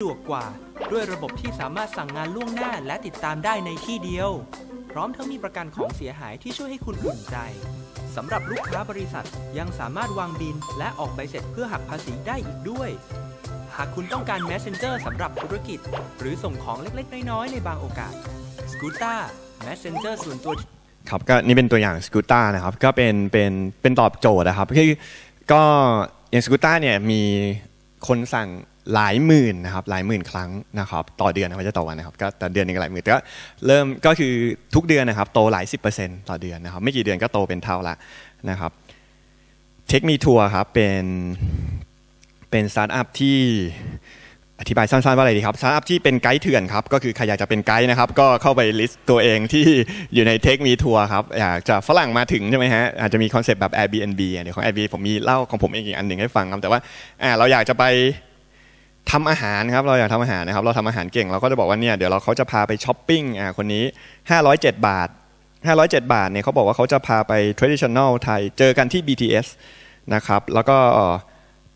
ดวกกว่าด้วยระบบที่สามารถสั่งงานล่วงหน้า และติดตามได้ในที่เดียว พร้อมทั้งมีประกันของเสียหายที่ช่วยให้คุณอุ่นใจสำหรับลูกค้าบริษัทยังสามารถวางบินและออกใบเสร็จเพื่อหักภาษีได้อีกด้วย หากคุณต้องการ Messenger สำหรับธุรกิจ หรือส่งของเล็กๆ น้อยๆ ในบางโอกาส s c o o t r Messenger ส่วนตัวครับก็นี่เป็นตัวอย่างสกูต e านะครับก็เป็นเป็นเป็นตอบโจทย์นะครับคือก็อย่างสกูต e าเนี่ยมีคนสั่งหลายหมื่นนะครับหลายหมื่นครั้งนะครับต่อเดือนนะไม่ใช่ต่อวันนะครับก็แต่เดือนนึงหลายหมื่นแต่ก็เริ่มก็คือทุกเดือนนะครับโตหลาย 10%ต่อเดือนนะครับไม่กี่เดือนก็โตเป็นเท่าละนะครับเทคมีทัวร์ครับเป็นเป็นสตาร์ทอัพที่อธิบายสั้นๆว่าอะไรดีครับสตาร์ทอัพที่เป็นไกด์เถื่อนครับก็คือใครอยากจะเป็นไกด์นะครับก็เข้าไปลิสต์ตัวเองที่อยู่ในเทคมีทัวร์ครับอยากจะฝรั่งมาถึงใช่ไหมฮะอาจจะมีคอนเซปต์แบบ Airbnb เดี๋ยวของ Airbnb ผมมีเล่าของผมเองอีกอันหนึ่งให้ฟังครับแต่ว่าเราอยากจะไปทำอาหารครับเราอยากทำอาหารนะครับเราทำอาหาร เก่งเราก็จะบอกว่าเนี่ยเดี๋ยวเราเขาจะพาไปช้อปปิ้งอ่าคนนี้ 507 บาท 507 บาทเนี่ยเขาบอกว่าเขาจะพาไป traditional ไทย เจอกันที่ BTS นะครับแล้วก็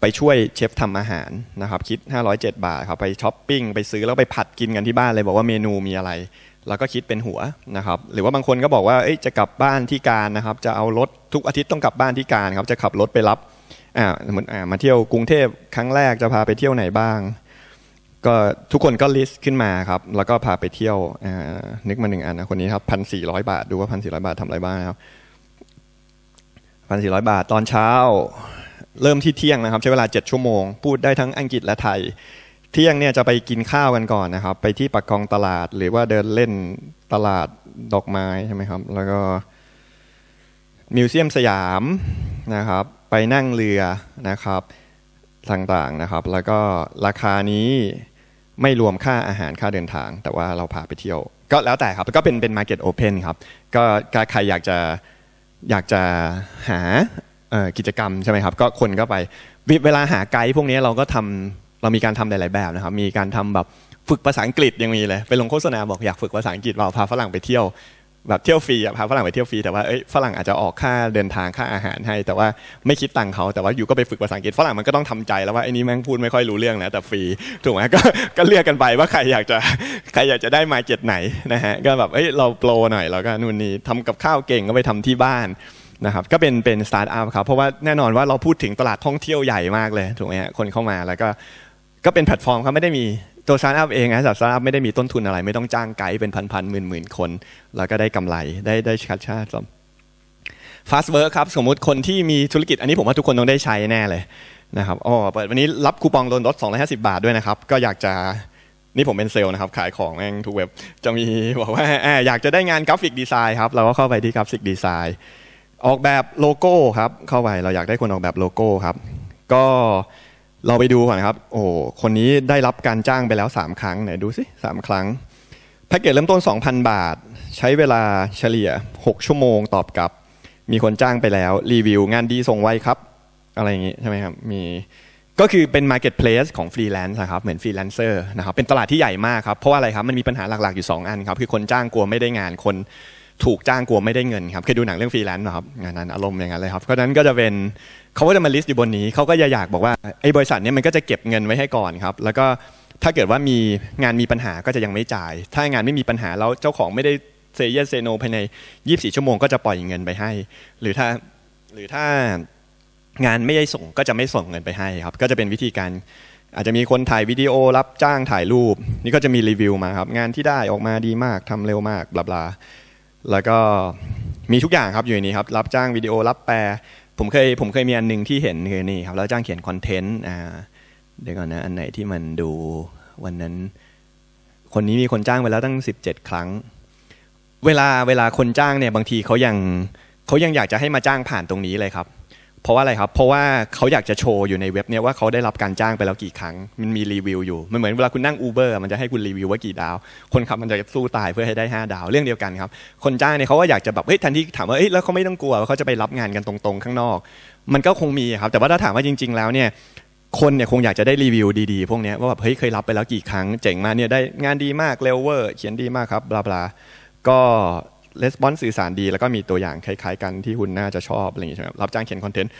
ไปช่วยเชฟทำอาหารนะครับคิด 507 บาทครับไปช้อปปิ้งไปซื้อแล้วไปผัดกินกันที่บ้านเลยบอกว่าเมนูมีอะไร แล้วก็คิดเป็นหัวนะครับหรือว่าบางคนก็บอกว่าจะกลับบ้านที่การนะครับจะเอารถทุกอาทิตย์ต้องกลับบ้านที่การครับจะขับรถไปรับอ่าสมมติอ่ามาเที่ยวกรุงเทพครั้งแรกจะพาไปเที่ยวไหนบ้าง ก็ทุกคนก็ลิสต์ขึ้นมาครับ แล้วก็พาไปเที่ยวอ่านึกมาหนึ่งอันนะคนนี้ครับพันสี่ร้อยบาทดูว่าพันสี่ร้อยบาททำอะไรบ้างครับพันสี่ร้อยบาทตอนเช้า เริ่มที่เที่ยงนะครับ ใช้เวลาเจ็ดชั่วโมงพูดได้ทั้งอังกฤษและไทย เที่ยงเนี่ยจะไปกินข้าวกันก่อนนะครับ ไปที่ปักกองตลาดหรือว่าเดินเล่นตลาดดอกไม้ใช่ไหมครับแล้วก็มิวเซียมสยามนะครับไปนั่งเรือนะครับต่างๆนะครับแล้วก็ราคานี้ไม่รวมค่าอาหารค่าเดินทาง แต่ว่าเราพาไปเที่ยวก็แล้วแต่ครับก็เป็นเป็นมาร์เก็ตโอเพนครับก็ใครอยากจะอยากจะหากิจกรรมใช่ไหมครับก็คนก็ไปเวลาหาไกด์พวกนี้เราก็ทำเรามีการทำหลายๆแบบนะครับมีการทำแบบฝึกภาษาอังกฤษยังมีเลยไปลงโฆษณาบอกอยากฝึกภาษาอังกฤษเราพาฝรั่งไปเที่ยวแบบเที่ยวฟรีพาฝรั่งไปเที่ยวฟรีแต่ว่าเอ้ยฝรั่งอาจจะออกค่าเดินทางค่าอาหารให้ แต่ว่าไม่คิดตังค์เขา แต่ว่าอยู่ก็ไปฝึกภาษาอังกฤษฝรั่งมันก็ต้องทำใจแล้วว่าไอ้นี้แม่งพูดไม่ค่อยรู้เรื่องนะแต่ฟรีถูกไหมก็ก็เลือกกันไปว่าใครอยากจะใครอยากจะได้มาเก็ตไหนนะฮะก็แบบเอ้ยเราโปรหน่อยแล้วก็นู่นนี่ทำกับข้าวเก่งก็ไปทำที่บ้านนะครับก็เป็นเป็นสตาร์ทอัพครับเพราะว่าแน่นอนว่าเราพูดถึงตลาดท่องเที่ยวใหญ่มากเลย ถูกไหมฮะคนเข้ามาแล้วก็ก็เป็นแพลตฟอร์มครับไม่ได้มีตัวสตาร์ทอัพเองนะสตาร์ทอัพไม่ได้มีต้นทุนอะไร ไม่ต้องจ้างไกด์เป็นพันๆหมื่นๆคน แล้วก็ได้กำไร ได้ได้ชัดชาติฟาสเวิร์กครับ สมมุติคนที่มีธุรกิจอันนี้ผมว่าทุกคนต้องได้ใช้แน่เลยนะครับอ๋อเปิดวันนี้รับคูปองโดนลด250 บาทด้วยนะครับ ก็อยากจะ นี่ผมเป็นเซลล์นะครับ ขายของแม่งทุกเว็บ จะมีบอกว่า อยากจะได้งานกราฟิกดีไซน์ครับ เราก็เข้าไปที่กราฟิกดีไซน์ ออกแบบโลโก้ครับ เข้าไป เราอยากได้คนออกแบบโลโก้ครับ ก็เราไปดูก่อนครับ โอ้ คนนี้ได้รับการจ้างไปแล้ว 3 ครั้งไหนดูสิ 3 ครั้ง แพ็กเกจเริ่มต้น 2,000 บาท ใช้เวลาเฉลี่ย 6 ชั่วโมงตอบกลับ มีคนจ้างไปแล้ว รีวิวงานดีส่งไวครับ อะไรอย่างนี้ใช่ไหมครับ มี ก็คือเป็น Marketplace ของฟรีแลนซ์นะครับ เหมือนฟรีแลนเซอร์นะครับ เป็นตลาดที่ใหญ่มากครับ เพราะว่าอะไรครับ มันมีปัญหาหลักๆอยู่2อันครับ คือคนจ้างกลัวไม่ได้งานคนถูกจ้างกลัวไม่ได้เงินครับเคยดูหนังเรื่องฟรีแลนซ์หมครับงานนั้นอารมณ์อย่างนั้นเลยครับเพราะนั้นก็จะเป็นเขาก็จะมาลิสต์อยู่บนนี้ เขาก็จะอยากบอกว่าไอ้บริษัทนี้มันก็จะเก็บเงินไว้ให้ก่อนครับ แล้วก็ถ้าเกิดว่ามีงานมีปัญหาก็จะยังไม่จ่ายถ้างานไม่มีปัญหาแล้วเจ้าของไม่ได้เซเยสเซโนภายใน24ชั่วโมงก็จะปล่อยเงินไปให้ หรือถ้าหรือถ้างานไม่ได้ส่งก็จะไม่ส่งเงินไปให้ครับ ก็จะเป็นวิธีการอาจจะมีคนถ่ายวิดีโอรับจ้างถ่ายรูป นี่ก็จะมีรีวิวมาครับงานที่ได้ออกมาดีมากทำเร็วมากบลาบลาแล้วก็มีทุกอย่างครับอยู่ในนี้ครับ รับจ้างวิดีโอรับแปล ผมเคยผมเคยมีอันหนึ่งที่เห็นคือนี่ครับรับจ้างเขียนคอนเทนต์อ่าเดี๋ยวก่อนนะอันไหนที่มันดูวันนั้นคนนี้มีคนจ้างไปแล้วตั้ง17 ครั้ง เวลาเวลาคนจ้างเนี่ย บางทีเขายังเขายังอยากจะให้มาจ้างผ่านตรงนี้เลยครับเพราะว่าอะไรครับ เพราะว่าเขาอยากจะโชว์อยู่ในเว็บเนี้ยว่าเขาได้รับการจ้างไปแล้วกี่ครั้ง มันมีรีวิวอยู่ มันเหมือนเวลาคุณนั่ง Uber มันจะให้คุณรีวิวว่ากี่ดาว คนขับมันจะสู้ตายเพื่อให้ได้5ดาว เรื่องเดียวกันครับ คนจ้างเนี่ยเขาก็อยากจะแบบ เฮ้ย ทันที่ถามว่าเอ้ยแล้วเขาไม่ต้องกลัวเขาจะไปรับงานกันตรงๆข้างนอก มันก็คงมีครับ แต่ว่าถ้าถามว่าจริง ๆ แล้วเนี่ย คนเนี่ยคงอยากจะได้รีวิว ดีๆพวกนี้ว่าแบบ เฮ้ย เคยรับไปแล้วกี่ครั้ง เจ๋งมากเนี่ยได้งานดีมากเลเวอร์เขียนดีมากครับบลาบลาก็レスปอนส์สื่อสารดี แล้วก็มีตัวอย่างคล้ายๆกันที่คุณน่าจะชอบอะไรอย่างเงี้ยครับรับจ้างเขียนคอนเทนต์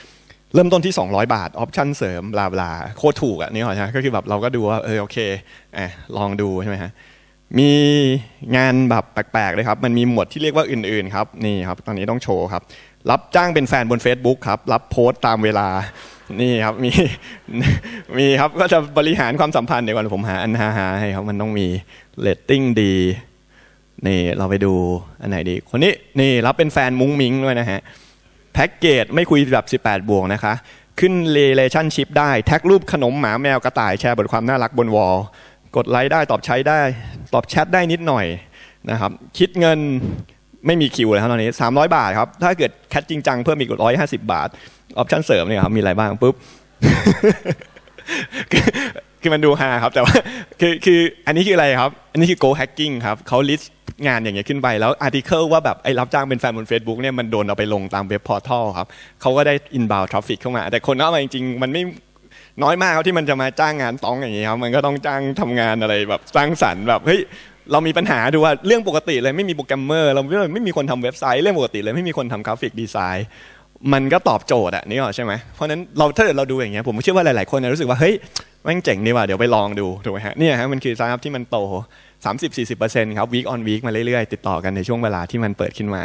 เริ่มต้นที่200บาทออปชั่นเสริมลาบลาโคตรถูกอ่ะนี่หรอใช่ก็คือแบบเราก็ดูว่าเออโอเคอ่ะลองดูใช่ไหมฮะมีงานแบบแปลกๆเลยครับ มันมีหมวดที่เรียกว่าอื่นๆ ครับนี่ครับตอนนี้ต้องโชว์ครับรับจ้างเป็นแฟนบน Facebook ครับรับโพสต์ตามเวลานี่ครับมีมีครับก็จะบริหารความสัมพันธ์เดี๋ยวก่อนผมหาอันหาให้ครับมันต้องมีเลตติ้งดีนี่ เราไปดูอันไหนดี คนนี้ นี่รับเป็นแฟนมุ้งมิ้งด้วยนะฮะแพ็กเกจไม่คุยแบบ18 บวกนะคะ ขึ้น relationship ได้แท็กรูปขนมหมาแมวกระต่ายแชร์บทความน่ารักบนวอลกดไลค์ได้ตอบใช้ได้ ตอบแชทได้นิดหน่อย นะครับ คิดเงินไม่มีคิวเลยครับตอนนี้ 300 บาทครับ ถ้าเกิดแคทจริงจังเพิ่มอีกร้อยห้าสิบาทออปชั่นเสริมเนี่ยครับมีอะไรบ้างปุ๊บคือมันดูฮาครับแต่ว่าคือคืออันนี้คืออะไรครับอันนี้คือ go hacking ครับเขา list งานอย่างเงี้ยขึ้นไปแล้วอาร์ติเคิลว่าแบบ ไอ้รับจ้างเป็นแฟนบน Facebook เนี่ยมันโดนเอาไปลงตามเว็บพอร์ทัลครับ เขาก็ได้อินบาวทราฟฟิกเข้ามา แต่คนเอ้ามาจริงๆ มันไม่น้อยมากครับที่มันจะมาจ้างงานต้องอย่างเงี้ยครับ มันก็ต้องจ้างทำงานอะไร แบบ สร้างสรรค์แบบ เฮ้ย เรามีปัญหาดูว่า เรื่องปกติเลย ไม่มีโปรแกรมเมอร์เราไม่มีคนทำเว็บไซต์เรื่องปกติเลยไม่มีคนทำกราฟิกดีไซน์ มันก็ตอบโจทย์อะนี่หรอใช่ไหมเพราะนั้นเราถ้าเกิดเราดูอย่างเงี้ยผมเชื่อว่าหลาย ๆคนรู้สึกว่าเฮ้ยแม่งเจ๋งดีว่ะเดี๋ยวไปลองดูถูกไหมฮะเนี่ยฮะมันคือสตาร์ทอัพที่มันโต 30-40%ครับ week on week มาเรื่อยๆ ติดต่อกันในช่วงเวลาที่มันเปิดขึ้นมา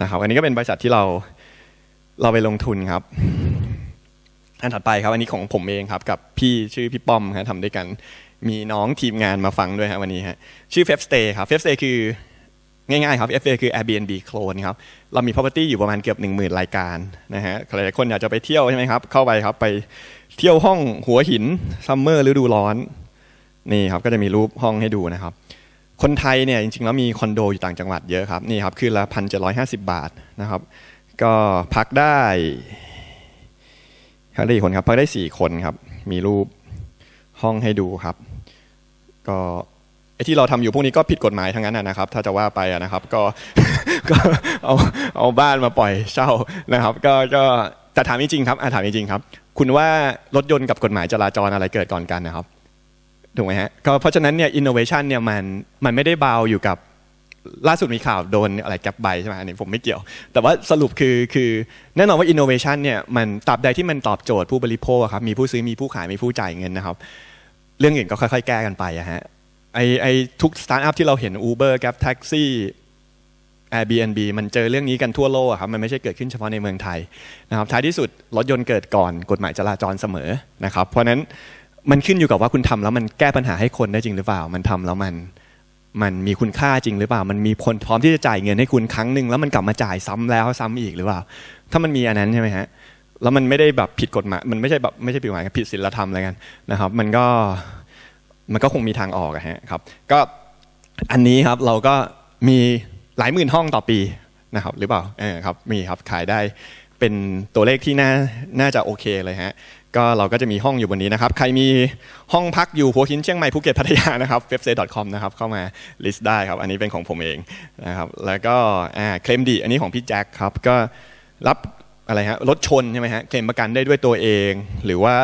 นะครับอันนี้ก็เป็นบริษัทที่เราเราไปลงทุนครับอันถัดไปครับอันนี้ของผมเองครับ กับพี่ชื่อพี่ป้อมฮะทำด้วยกันมีน้องทีมงานมาฟังด้วยฮะวันนี้ฮะชื่อ f ฟฟสเตย์ครับ f ฟฟสเตย์คือง่ายๆ ครับ FA คือ Airbnb clone ครับเรามี property อยู่ประมาณเกือบ10,000รายการนะฮะหลายๆคนอยากจะไปเที่ยวใช่ไหมครับเข้าไปครับไปเที่ยวห้องหัวหิน ซัมเมอร์ฤดูร้อน นี่ครับก็จะมีรูปห้องให้ดูนะครับ คนไทยเนี่ยจริงๆแล้วมีคอนโด อยู่ต่างจังหวัดเยอะครับนี่ครับคืนละพันเจ็ดร้อยห้าสิบบาทนะครับ ก็พักได้พักได้กี่คนครับพักได้สี่คนครับ มีรูปห้องให้ดูครับ ก็ไอ้ที่เราทำอยู่พวกนี้ก็ผิดกฎหมายทั้งนั้นนะครับ ถ้าจะว่าไปนะครับ ก็ก็เอาเอาบ้านมาปล่อยเช่านะครับ ก็ก็แต่ถามจริง ครับอาถามจริงครับคุณว่ารถยนต์กับกฎหมาย จราจรอะไรเกิดก่อนกันนะครับ ถูกไหมฮะก็เพราะฉะนั้นเนี่ยอินโนเวชันเนี่ยมันมันไม่ได้เบาอยู่กับล่าสุดมีข่าวโดนอะไรแกลบใบใช่ไหมอันนี้ผมไม่เกี่ยว แต่ว่าสรุปคือคือ แน่นอนว่าอินโนเวชันเนี่ยมันตราบใดที่มันตอบโจทย์ผู้บริโภคครับมีผู้ซื้อมีผู้ขาย มีผู้จ่ายเงินนะครับ เรื่องอื่นก็ค่อยๆแก้กันไปอะฮะไอไอทุกสตาร์ทอัพที่เราเห็น Uber กับแท็กซี่ Airbnb มันเจอเรื่องนี้กันทั่วโลกครับ มันไม่ใช่เกิดขึ้นเฉพาะในเมืองไทยนะครับ ท้ายที่สุดรถยนต์เกิดก่อนกฎหมายจราจรเสมอนะครับ เพราะนั้นมันขึ้นอยู่กับว่าคุณทำแล้วมันแก้ปัญหาให้คนได้จริงหรือเปล่า มันทำแล้วมันมันมีคุณค่าจริงหรือเปล่า มันมีคนพร้อมที่จะจ่ายเงินให้คุณครั้งหนึ่งแล้ว มันกลับมาจ่ายซ้ำแล้วซ้ำอีกหรือเปล่า ถ้ามันมีอันนั้นใช่ไหมฮะ แล้วมันไม่ได้แบบผิดกฎหมาย มันไม่ใช่แบบไม่ใช่ผิดกฎหมาย ผิดศีลธรรมอะไรกันนะครับ มันก็มันก็คงมีทางออกอะฮะครับ ก็อันนี้ครับเราก็มีหลายหมื่นห้องต่อปีนะครับหรือเปล่าเออครับมีครับขายได้เป็นตัวเลขที่น่า น่าจะโอเคเลยฮะก็เราก็จะมีห้องอยู่บนนี้นะครับใครมีห้องพักอยู่หัวหินเชียงใหม่ภูเก็ตพัทยานะครับ w e b s ดอท c o m นะครับเข้ามาลิสต์ได้ครับอันนี้เป็นของผมเองนะครับแล้วก็เคลมดีอันนี้ของพี่แจ็คครับก็รับอะไรฮะรถชนใช่ไหมฮะเคลมประกันได้ด้วยตัวเองหรือว่า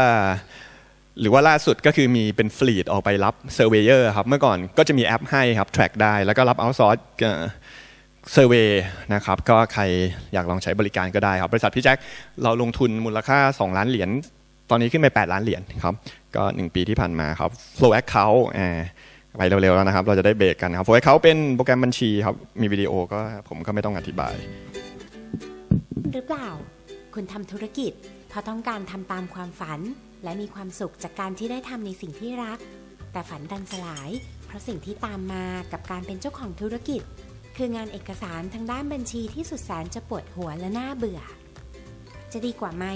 หรือว่าล่าสุดก็คือมีเป็นฟลีดออกไปรับเซอร์เวเยอร์ครับเมื่อก่อนก็จะมีแอปให้ครับแทร็กได้ แล้วก็รับเอาซอร์สเซอร์เวย์นะครับก็ใครอยากลองใช้บริการก็ได้ครับบริษัทพี่แจ็ค เราลงทุนมูลค่า 2 ล้านเหรียญตอนนี้ขึ้นไป 8 ล้านเหรียญครับ ก็ 1 ปีที่ผ่านมาครับ Flow Account ไปเร็วๆ แล้วนะครับ เราจะได้เบรกกันครับ Flow Account เป็นโปรแกรมบัญชีครับ มีวิดีโอก็ผมก็ไม่ต้องอธิบาย หรือเปล่าคุณทำธุรกิจเพราะต้องการทำตามความฝันและมีความสุขจากการที่ได้ทำในสิ่งที่รัก แต่ฝันดันสลาย เพราะสิ่งที่ตามมากับการเป็นเจ้าของธุรกิจคืองานเอกสารทางด้านบัญชีที่สุดแสน จะปวดหัวและน่าเบื่อ จะดีกว่าไหม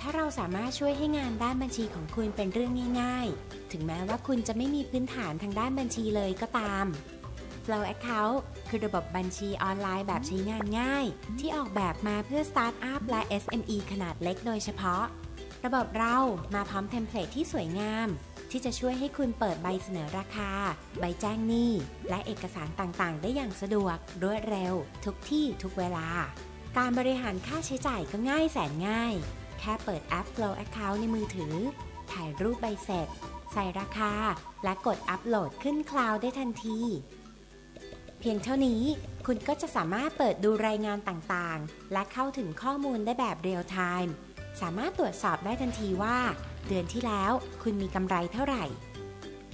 ถ้าเราสามารถช่วยให้งานด้านบัญชีของคุณเป็นเรื่องง่ายๆ ถึงแม้ว่าคุณจะไม่มีพื้นฐานทางด้านบัญชีเลยก็ตาม Flow Account คือระบบบัญชีออนไลน์แบบใช้งานง่าย ที่ออกแบบมาเพื่อสตาร์ทอัพและ SME ขนาดเล็กโดยเฉพาะ ระบบเรามาพร้อมเทมเพลตที่สวยงามที่จะช่วยให้คุณเปิดใบเสนอราคา ใบแจ้งหนี้ และเอกสารต่างๆ ได้อย่างสะดวก รวดเร็ว ทุกที่ ทุกเวลา การบริหารค่าใช้จ่ายก็ง่ายแสนง่าย แค่เปิดแอป Flow Account ในมือถือ ถ่ายรูปใบเสร็จ ใส่ราคา และกดอัปโหลดขึ้นคลาวด์ได้ทันที เพียงเท่านี้ คุณก็จะสามารถเปิดดูรายงานต่างๆ และเข้าถึงข้อมูลได้แบบเรียลไทม์ สามารถตรวจสอบได้ทันทีว่าเดือนที่แล้วคุณมีกำไรเท่าไหร่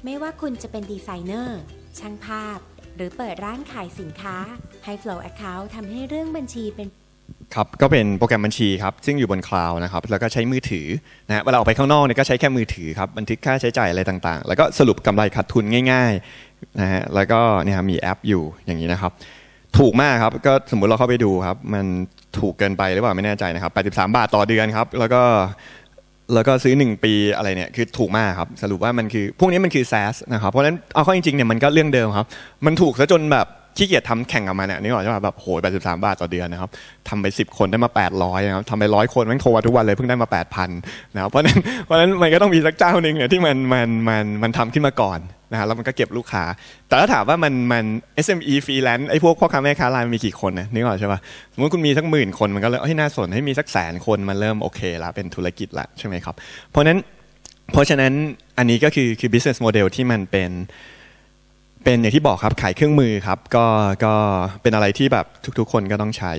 ไม่ว่าคุณจะเป็นดีไซเนอร์ ช่างภาพ หรือเปิดร้านขายสินค้า ให้ Flow Account ทำให้เรื่องบัญชีเป็น ครับ ก็เป็นโปรแกรมบัญชีครับ ซึ่งอยู่บนคลาวด์นะครับ แล้วก็ใช้มือถือนะฮะเวลาออกไปข้างนอกเนี่ยก็ใช้แค่มือถือครับบันทึกค่าใช้จ่ายอะไรต่างๆ แล้วก็สรุปกำไรขาดทุนง่ายๆนะฮะแล้วก็เนี่ยมีแอปอยู่อย่างนี้นะครับถูกมากครับก็สมมุติเราเข้าไปดูครับมันถูกเกินไปหรือเปล่าไม่แน่ใจนะครับ83บาทต่อเดือนครับแล้วก็แล้วก็ซื้อ 1 ปีอะไรเนี่ย คือถูกมากครับ สรุปว่ามันคือพวกนี้มันคือ s a สนะครับ เพราะฉะนั้น เอาเข้าจริงๆเนี่ย มันก็เรื่องเดิมครับ มันถูกซะจนแบบขี้เกียจทำแข่งกับมันเนี่ยนึกออกใช่ป่ะแบบโหยแปดสิบสามบาทต่อเดือนนะครับทำไปสิบคนได้มาแปดร้อยนะครับทำไปร้อยคนแม่งโทรมาทุกวันเลยเพิ่งได้มาแปดพันนะครับเพราะนั้นเพราะนั้นมันก็ต้องมีสักเจ้าหนึ่งเนี่ยที่มันมันมันมันทำขึ้นมาก่อนนะฮะแล้วมันก็เก็บลูกค้า แต่ถ้าถามว่ามันมัน SME ฟรีแลนซ์ไอ้พวกพ่อค้าแม่ค้ารายมันมีกี่คนนะนึกออกใช่ป่ะสมมติคุณมีสักหมื่นคนมันก็เลยเฮ้ยน่าสนให้มีสักแสนคนมันเริ่มโอเคละเป็นธุรกิจละใช่ไหมครับเพราะนั้นเพราะฉะนั้นอันนี้ก็คือคือ business model ที่มันเป็นเป็นอย่างที่บอกครับขายเครื่องมือครับก็ก็เป็นอะไรที่แบบทุกๆคนก็ต้องใช้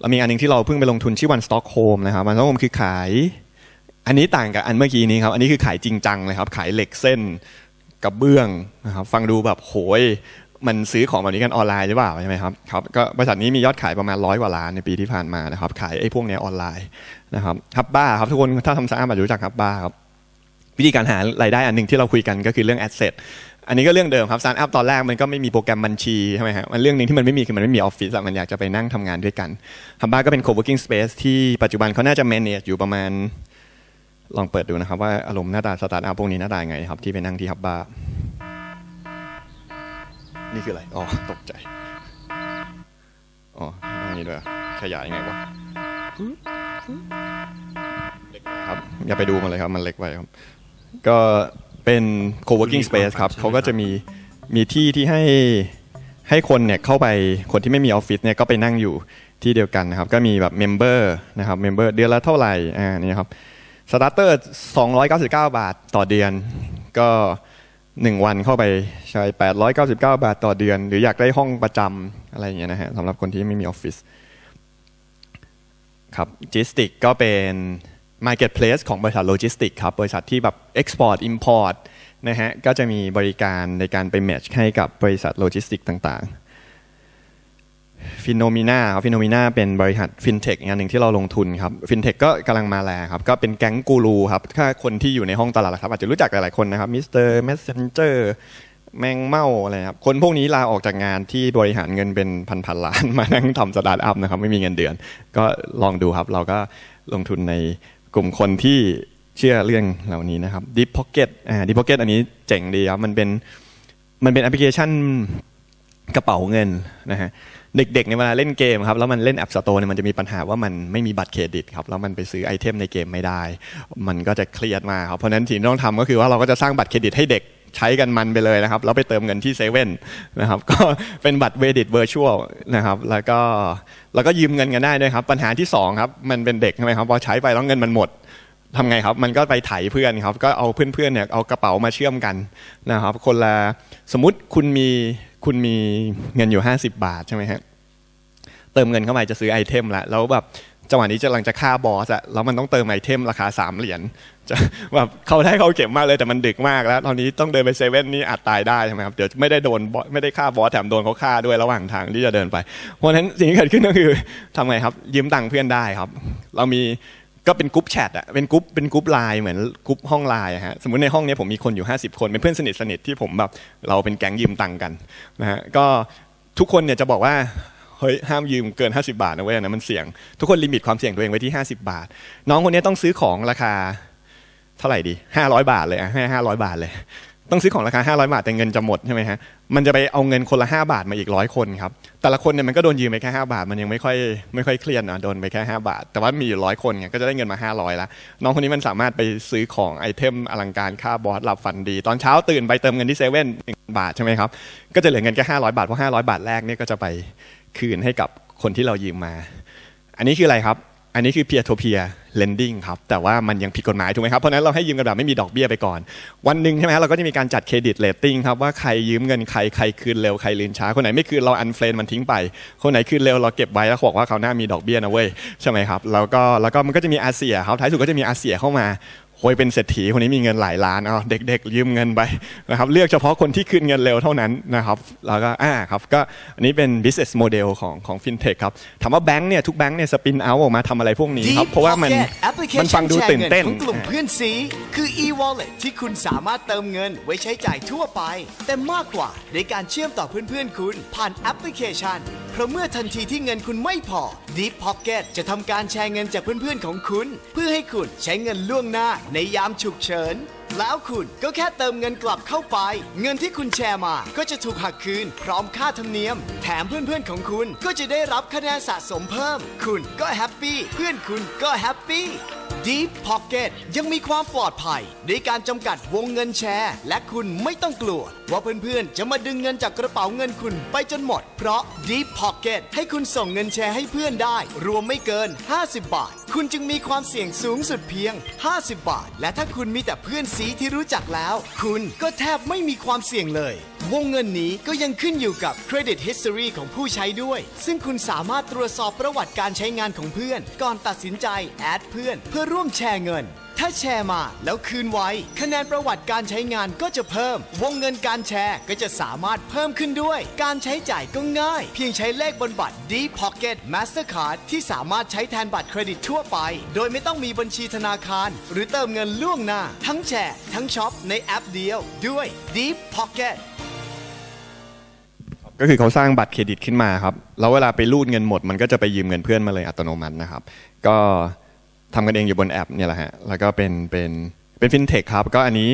เรามีอันนึงที่เราเพิ่งไปลงทุนชื่อวันสต็อกโฮมนะครับวันสต็อกโฮมคือขาย อันนี้ต่างกับอันเมื่อกี้นี้ครับอันนี้คือขายจริงจังเลยครับขายเหล็กเส้นกับเบื้องนะครับฟังดูแบบโหยมันซื้อของแบบนี้กันออนไลน์หรือเปล่าใช่ไหมครับครับก็บริษัทนี้มียอดขายประมาณร้อยกว่าล้านในปีที่ผ่านมานะครับขายไอ้พวกนี้ออนไลน์นะครับฮับบ้าครับทุกคนถ้าทำสะาดอาจจะรู้จักฮับบ้าครับวิธีการหารายได้อันหนึ่งที่เราคุยกันก็คือเรื่องแอสเซทอันนี้ก็เรื่องเดิมครับสตาร์ทอัพตอนแรกมันก็ไม่มีโปรแกรมบัญชีใช่ไหมฮะมันเรื่องหนึ่งที่มันไม่มีคือมันไม่มีออฟฟิศมันอยากจะไปนั่งทำงานด้วยกันฮับบ้าก็เป็นโคเวิร์กิ้งสเปซที่ปัจจุบันเขาน่าจะแมネจอยู่ประมาณลองเปิดดูนะครับ ว่าอารมณ์หน้าตาสตาร์ทอัพพวกนี้หน้าตาไงครับ ที่ไปนั่งที่ฮับบ้านี่คืออะไรอ๋อตกใจอ๋อนี่ด้วยขยายไงวะครับอย่าไปดูมันเลยครับมันเล็กไปครับก็เป็น co-working space ครับ เขาก็จะมีมีที่ที่ให้ให้คนเนี่ยเข้าไปคนที่ไม่มีออฟฟิศเนี่ยก็ไปนั่งอยู่ที่เดียวกันนะครับ ก็มีแบบเมมเบอร์นะครับเมมเบอร์เดือนละเท่าไหร่อ่านี่ครับสตาร์เตอร์299 บาทต่อเดือน ก็ 1 วันเข้าไปใช้ 899 บาทต่อเดือน หรืออยากได้ห้องประจำอะไรอย่างเงี้ยนะฮะสำหรับคนที่ไม่มีออฟฟิศครับจิสติก ก็เป็น Marketplace ของบริษัทโลจิสติกครับ บริษัทที่แบบ Export Import นะฮะก็จะมีบริการในการไปแมทช์ให้กับบริษัทโลจิสติกต่างๆฟินโนมิน่าครับฟินโนมิน่าเป็นบริษัทฟินเทค่านหนึ่งที่เราลงทุนครับฟินเทคก็กำลังมาแรงครับ ก็เป็นแก๊งกูรูครับถ้าคนที่อยู่ในห้องตลาดครับ อาจจะรู้จักหลายๆคนนะครับมิสเตอร์แมสเซนเจอร์แมงเมาอะไรครับ คนพวกนี้ลาออกจากงานที่บริหารเงินเป็นพันๆล้านมานั่งทำสตาร์ทอัพนะครับไม่มีเงินเดือน ก็ลองดูครับ เราก็ลงทุนในกลุ่มคนที่เชื่อเรื่องเหล่านี้นะครับ Deep Pocket อ่า Deep Pocket อันนี้เจ๋งดีครับ มันเป็นมันเป็นแอปพลิเคชันกระเป๋าเงินนะฮะเด็กๆในเวลาเล่นเกมครับ แล้วมันเล่นแอปสโตร์เนี่ยมันจะมีปัญหาว่ามันไม่มีบัตรเครดิตครับ แล้วมันไปซื้อไอเทมในเกมไม่ได้ มันก็จะเครียดมาครับ เพราะนั้นที่ต้องทำก็คือว่าเราก็จะสร้างบัตรเครดิตให้เด็กใช้กันมันไปเลยนะครับ แล้วไปเติมเงินที่เซเว่นนะครับก็เป็นบัตรเวดิตเวอร์ชวลนะครับ แล้วก็แล้วก็ยืมเงินกันได้ด้วยครับ ปัญหาที่2 ครับ มันเป็นเด็กใช่ไหมครับพอใช้ไปแล้วเงินมันหมดทำไงครับ มันก็ไปไถเพื่อนครับก็เอาเพื่อนๆเนี่ยเอากระเป๋ามาเชื่อมกันนะครับคนละสมมติคุณมีคุณมีเงินอยู่50บาทใช่ไหมฮะเติมเงินเข้าไปจะซื้อไอเทมละแล้วแบบจังหวะนี้จะหลังจะฆ่าบอสอะแล้วมันต้องเติมไอเทมราคา3เหรียญจะแบบเขาได้เขาเก็บมากเลยแต่มันดึกมากแล้วตอนนี้ต้องเดินไปเซเว่นนี่อาจตายได้ใช่ไหมครับเดี๋ยวไม่ได้โดนไม่ได้ฆ่าบอสแถมโดนเขาฆ่าด้วยระหว่างทางที่จะเดินไปเพราะฉะนั้นสิ่งที่เกิดขึ้นก็คือทำไงครับยืมตังค์เพื่อนได้ครับ เรามีก็เป็นกรุ๊ปแชทอะเป็นกรุ๊ปเป็นกรุ๊ปไลน์เหมือนกรุ๊ปห้องไลน์ฮะสมมติในห้องนี้ผมมีคนอยู่50คนเป็นเพื่อนสนิทสนิทที่ผมแบบเราเป็นแก๊งยืมตังค์กันนะฮะก็ทุกคนเนี่ยจะบอกว่าเฮ้ยห้ามยืมเกิน 50 บาทนะเว้ยนะมันเสี่ยงทุกคนลิมิตความเสี่ยงตัวเองไว้ที่50บาท น้องคนนี้ต้องซื้อของราคาท่าไหร่ดีห้าร้อยบาทเลยให้ห้าร้อยบาทเลย ต้องซื้อของราคาห้าร้อยบาท แต่เงินจะหมดใช่ไหมฮะ มันจะไปเอาเงินคนละห้าบาทมาอีกร้อยคนครับ แต่ละคนเนี่ยมันก็โดนยืมไปแค่ห้าบาท มันยังไม่ค่อยไม่ค่อยเคลียรดนะโดนไปแค่ห้าบาท แต่ว่ามีอยู่ร้อยคนไงก็จะได้เงินมาห้าร้อยละ น้องคนนี้มันสามารถไปซื้อของไอเทม อลังการ ค่าบอส หลับฝันดี ตอนเช้าตื่นไปเติมเงินที่เซเว่นหนึ่งบาทใช่ไหมครับ ก็จะเหลือเงินแค่ห้าร้อยบาท เพราะห้าร้อยบาทแรกเนี่ยก็จะไปคืนให้กับคนที่เรายืมมา อันนี้คืออะไรครับอันนี้คือ peer to peer lending ครับ แต่ว่ามันยังผิดกฎหมาย ถูกไหมครับ เพราะนั้นเราให้ยืมกันแบบ ไม่มีดอกเบี้ยไปก่อน วันหนึ่งใช่ไหมเราก็จะมีการจัดเครดิตเลตติ้งครับ ว่าใครยืมเงินใคร ใครคืนเร็ว ใครลืนช้า คนไหนไม่คืนเราอันเฟรนมันทิ้งไป คนไหนคืนเร็วเราเก็บไว้ แล้วบอกว่าเขาหน้ามีดอกเบี้ยนะเว้ย ใช่ไหมครับแล้วก็แล้วก็มันก็จะมีอาเซียครับท้ายสุดก็จะมีอาเซียเข้ามาโอยเป็นเศรษฐีคนนี้มีเงินหลายล้านเอเด็กๆ ยืมเงินไปนะครับเลือกเฉพาะคนที่คืนเงินเร็วเท่านั้นนะครับแล้วก็อ่าครับก็อันนี้เป็น business model ของของ fintech ครับถามว่าแบงค์เนี่ยทุกแบงค์เนี่ยสปินเอาออกมาทำอะไรพวกนี้ครับเพราะว่ามันมันฟังดูตื่นเต้นกลุ่มเพื่อนซีคือ e-wallet ที่คุณสามารถเติมเงินไว้ใช้จ่ายทั่วไป แต่มากกว่าในการเชื่อมต่อเพื่อนๆคุณผ่านแอปพลิเคชันเพราะเมื่อทันทีที่เงินคุณไม่พอ Deep Pocket จะทำการแชร์เงินจากเพื่อนๆของคุณ เพื่อให้คุณใช้เงินล่วงหน้าในยามฉุกเฉินแล้วคุณก็แค่เติมเงินกลับเข้าไป เงินที่คุณแชร์มาก็จะถูกหักคืนพร้อมค่าธรรมเนียมแถมเพื่อนๆของคุณก็จะได้รับคะแนนสะสมเพิ่ม คุณก็แฮปปี้ เพื่อนคุณก็แฮปปี้ Deep Pocket ยังมีความปลอดภัยในการจำกัดวงเงินแชร์ และคุณไม่ต้องกลัวว่าเพื่อนๆจะมาดึงเงินจากกระเป๋าเงินคุณ ไปจนหมด เพราะ Deep Pocket ให้คุณส่งเงินแชร์ให้เพื่อนได้ รวมไม่เกิน 50 บาท คุณจึงมีความเสี่ยงสูงสุดเพียง 50 บาท และถ้าคุณมีแต่เพื่อนสีที่รู้จักแล้ว คุณก็แทบไม่มีความเสี่ยงเลย วงเงินนี้ก็ยังขึ้นอยู่กับเครดิตฮิสตอรีของผู้ใช้ด้วย ซึ่งคุณสามารถตรวจสอบประวัติการใช้งานของเพื่อน ก่อนตัดสินใจแอดเพื่อน เพื่อร่วมแชร์เงินถ้าแชร์มาแล้วคืนไวคะแนนประวัติการใช้งานก็จะเพิ่ม วงเงินการแชร์ก็จะสามารถเพิ่มขึ้นด้วย การใช้จ่ายก็ง่าย เพียงใช้เลขบนบัตร d p o c k e t Mastercard ที่สามารถใช้แทนบัตรเครดิตทั่วไป โดยไม่ต้องมีบัญชีธนาคาร หรือเติมเงินล่วงหน้า ทั้งแชร์ทั้งช็อปในแอปเดียวด้วย d p o c k e t ก็คือเขาสร้างบัตรเครดิตขึ้นมาครับแล้วเวลาไปรูดเงินหมด มันก็จะไปยืมเงินเพื่อนมาเลยอัตโนมัตินะครับ ก็ทำกันเองอยู่บนแอปเนี่ยแหละฮะ แล้วก็เป็นเป็นเป็นฟินเทคครับ ก็อันนี้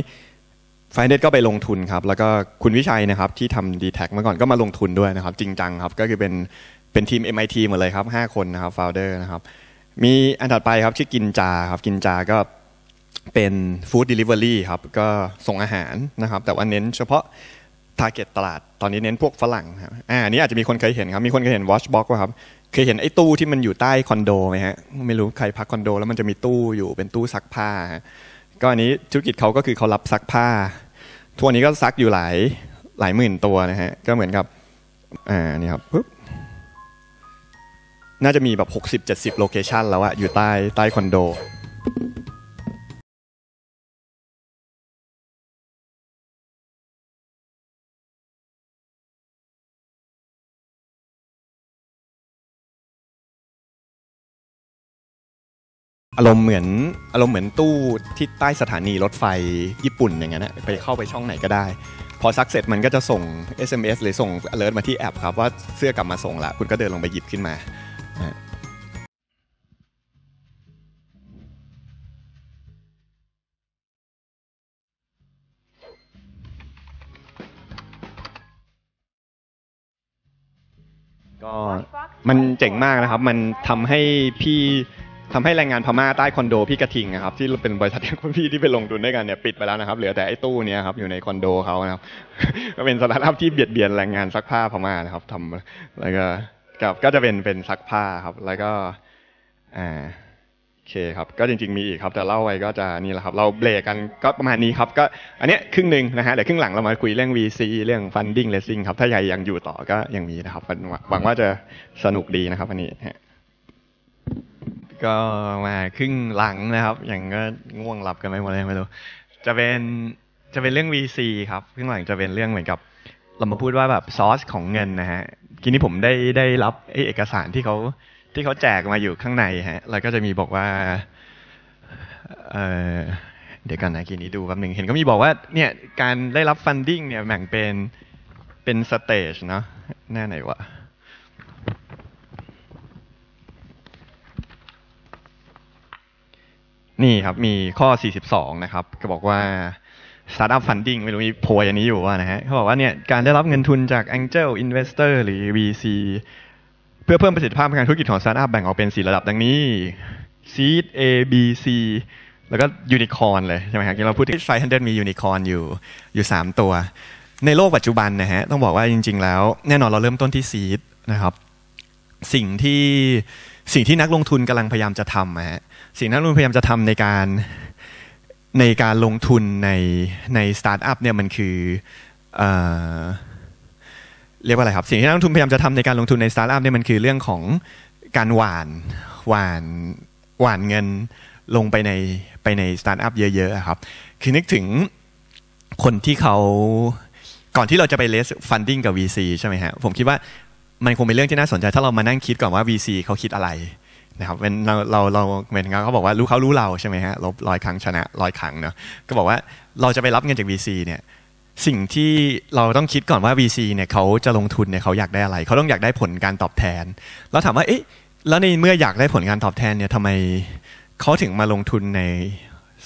ไฟเน็ตก็ไปลงทุนครับ แล้วก็คุณวิชัยนะครับที่ทำดีแท็เมื่อก่อนก็มาลงทุนด้วยนะครับ จริงจังครับ ก็คือเป็นเป็นทีม MIT หมดเลยครับ 5 คนนะครับโฟลเดอร์นะครับ มีอันถัดไปครับชื่อกินจาครับ กินจาก็เป็นฟู้ดเดลิเวอรี่ครับ ก็ส่งอาหารนะครับ แต่ว่าเน้นเฉพาะทาร์เก็ตตลาดตอนนี้เน้นพวกฝรั่งครับอ่านี้อาจจะมีคนเคยเห็นครับ มีคนเคยเห็นวอชบ็อกซ์ครับ เคยเห็นไอ้ตู้ที่มันอยู่ใต้คอนโดไหมฮะ ไม่รู้ใครพักคอนโดแล้วมันจะมีตู้อยู่เป็นตู้ซักผ้าก็อันนี้ธุรกิจเขาก็คือเขารับซักผ้า ทั่วนี้ก็ซักอยู่หลายหลายหมื่นตัวนะฮะ ก็เหมือนกับ อ่า นี่ครับปุ๊บ น่าจะมีแบบ 60-70 โลเคชันแล้วอะอยู่ใต้ใต้คอนโดอารมณ์เหมือนอารมณ์เหมือนตู้ที่ใต้สถานีรถไฟญี่ปุ่นอย่างนั้นนะไปเข้าไปช่องไหนก็ได้ พอซักเสร็จมันก็จะส่ง SMS หรือส่ง alert มาที่แอปครับ ว่าเสื้อกลับมาส่งละคุณก็เดินลงไปหยิบขึ้นมาก็มันเจ๋งมากนะครับ มันทำให้พี่ทำให้แรงงานพม่าใต้คอนโดพี่กระทิงนะครับที่เป็นบริษัทของพี่ที่ไปลงทุนด้วยกันเนี่ยปิดไปแล้วนะครับ เหลือแต่ไอ้ตู้เนี้ยครับอยู่ในคอนโดเขานะครับ ก็เป็นสตาร์ทอัพที่เบียดเบียนแรงงานซักผ้าพม่านะครับทำแล้วก็กับก็จะเป็นเป็นซักผ้าครับ แล้วก็อ่าโอเคครับ ก็จริงๆ มีอีกครับ แต่เล่าไปก็จะนี่แหละครับเราเบรกกันก็ประมาณนี้ครับก็อันเนี้ยครึ่งหนึ่งนะฮะเดี๋ยวครึ่งหลังเรามาคุยเรื่อง VC เรื่อง funding raising ครับถ้าใหญ่ยังอยู่ต่อก็ยังมีนะครับหวังว่าจะสนุกดีนะครับวันนี้ก็มาครึ่งหลังนะครับ อย่างก็ง่วงหลับกันไปหมดเลยไม่รู้ จะเป็นจะเป็นเรื่อง VC ครับ ครึ่งหลังจะเป็นเรื่องเหมือนกับ เรามาพูดว่าแบบซอสของเงินนะฮะทีนี้ผมได้ได้รับเอกสารที่เขาที่เขาแจกมาอยู่ข้างในฮะแล้วก็จะมีบอกว่าเเดี๋ยวกันนะทีนี้ดูแป๊บหนึ่งเห็นก็มีบอกว่าเนี่ยการได้รับฟันดิ้งเนี่ยแบ่งเป็นเป็นสเตจเนาะแน่ไหนวะนี่ครับ มีข้อ 42 นะครับ ก็บอกว่า Startup Funding ไม่รู้ มีโพยอันนี้อยู่ว่านะฮะเขาบอกว่าเนี่ยการได้รับเงินทุนจาก Angel Investor หรือ VC เพื่อเพิ่มประสิทธิภาพการธุรกิจของ Startup แบ่งออกเป็น 4 ระดับดังนี้ Seed A B C แล้วก็ยูนิคอนเลยใช่ไหมครับที่เราพูดที่ไฟ0นเดมียูนิคอนอยู่อยู่ 3 ตัว ในโลกปัจจุบันนะฮะต้องบอกว่าจริง ๆแล้วแน่นอนเราเริ่มต้นที่ซีดนะครับ สิ่งที่สิ่งที่นักลงทุนกำลังพยายามจะทำนะฮะสิ่งนักลงทุนพยายามจะทำในการในการลงทุนในในสตาร์ทอัพเนี่ยมันคือเอเรียกว่าอะไรครับสิ่งที่นักลงทุนพยายามจะทำในการลงทุนในสตาร์ทอัพเนี่ยมันคือเรื่องของการหวานหวานหวานเงินลงไปในไปในสตาร์ทอัพเยอะๆครับคือนึกถึงคนที่เขาก่อนที่เราจะไปเลสฟันดิ้งกับ VC ใช่ไหมฮะผมคิดว่ามันคงเป็นเรื่องที่น่าสนใจถ้าเรามานั่งคิดก่อนว่า VC เขาคิดอะไรนะครับเป็นเราเราเราเหมือนเขาบอกว่ารู้เขารู้เราใช่ไหมฮะลบร้อยครั้งชนะร้อยครั้งเนาะก็บอกว่าเราจะไปรับเงินจาก VC เนี่ยสิ่งที่เราต้องคิดก่อนว่า VC เนี่ยเขาจะลงทุนเนี่ยเขาอยากได้อะไร เขาต้องอยากได้ผลการตอบแทน แล้วถามว่าเอ๊ะแล้วในเมื่ออยากได้ผลการตอบแทนเนี่ยทำไมเขาถึงมาลงทุนใน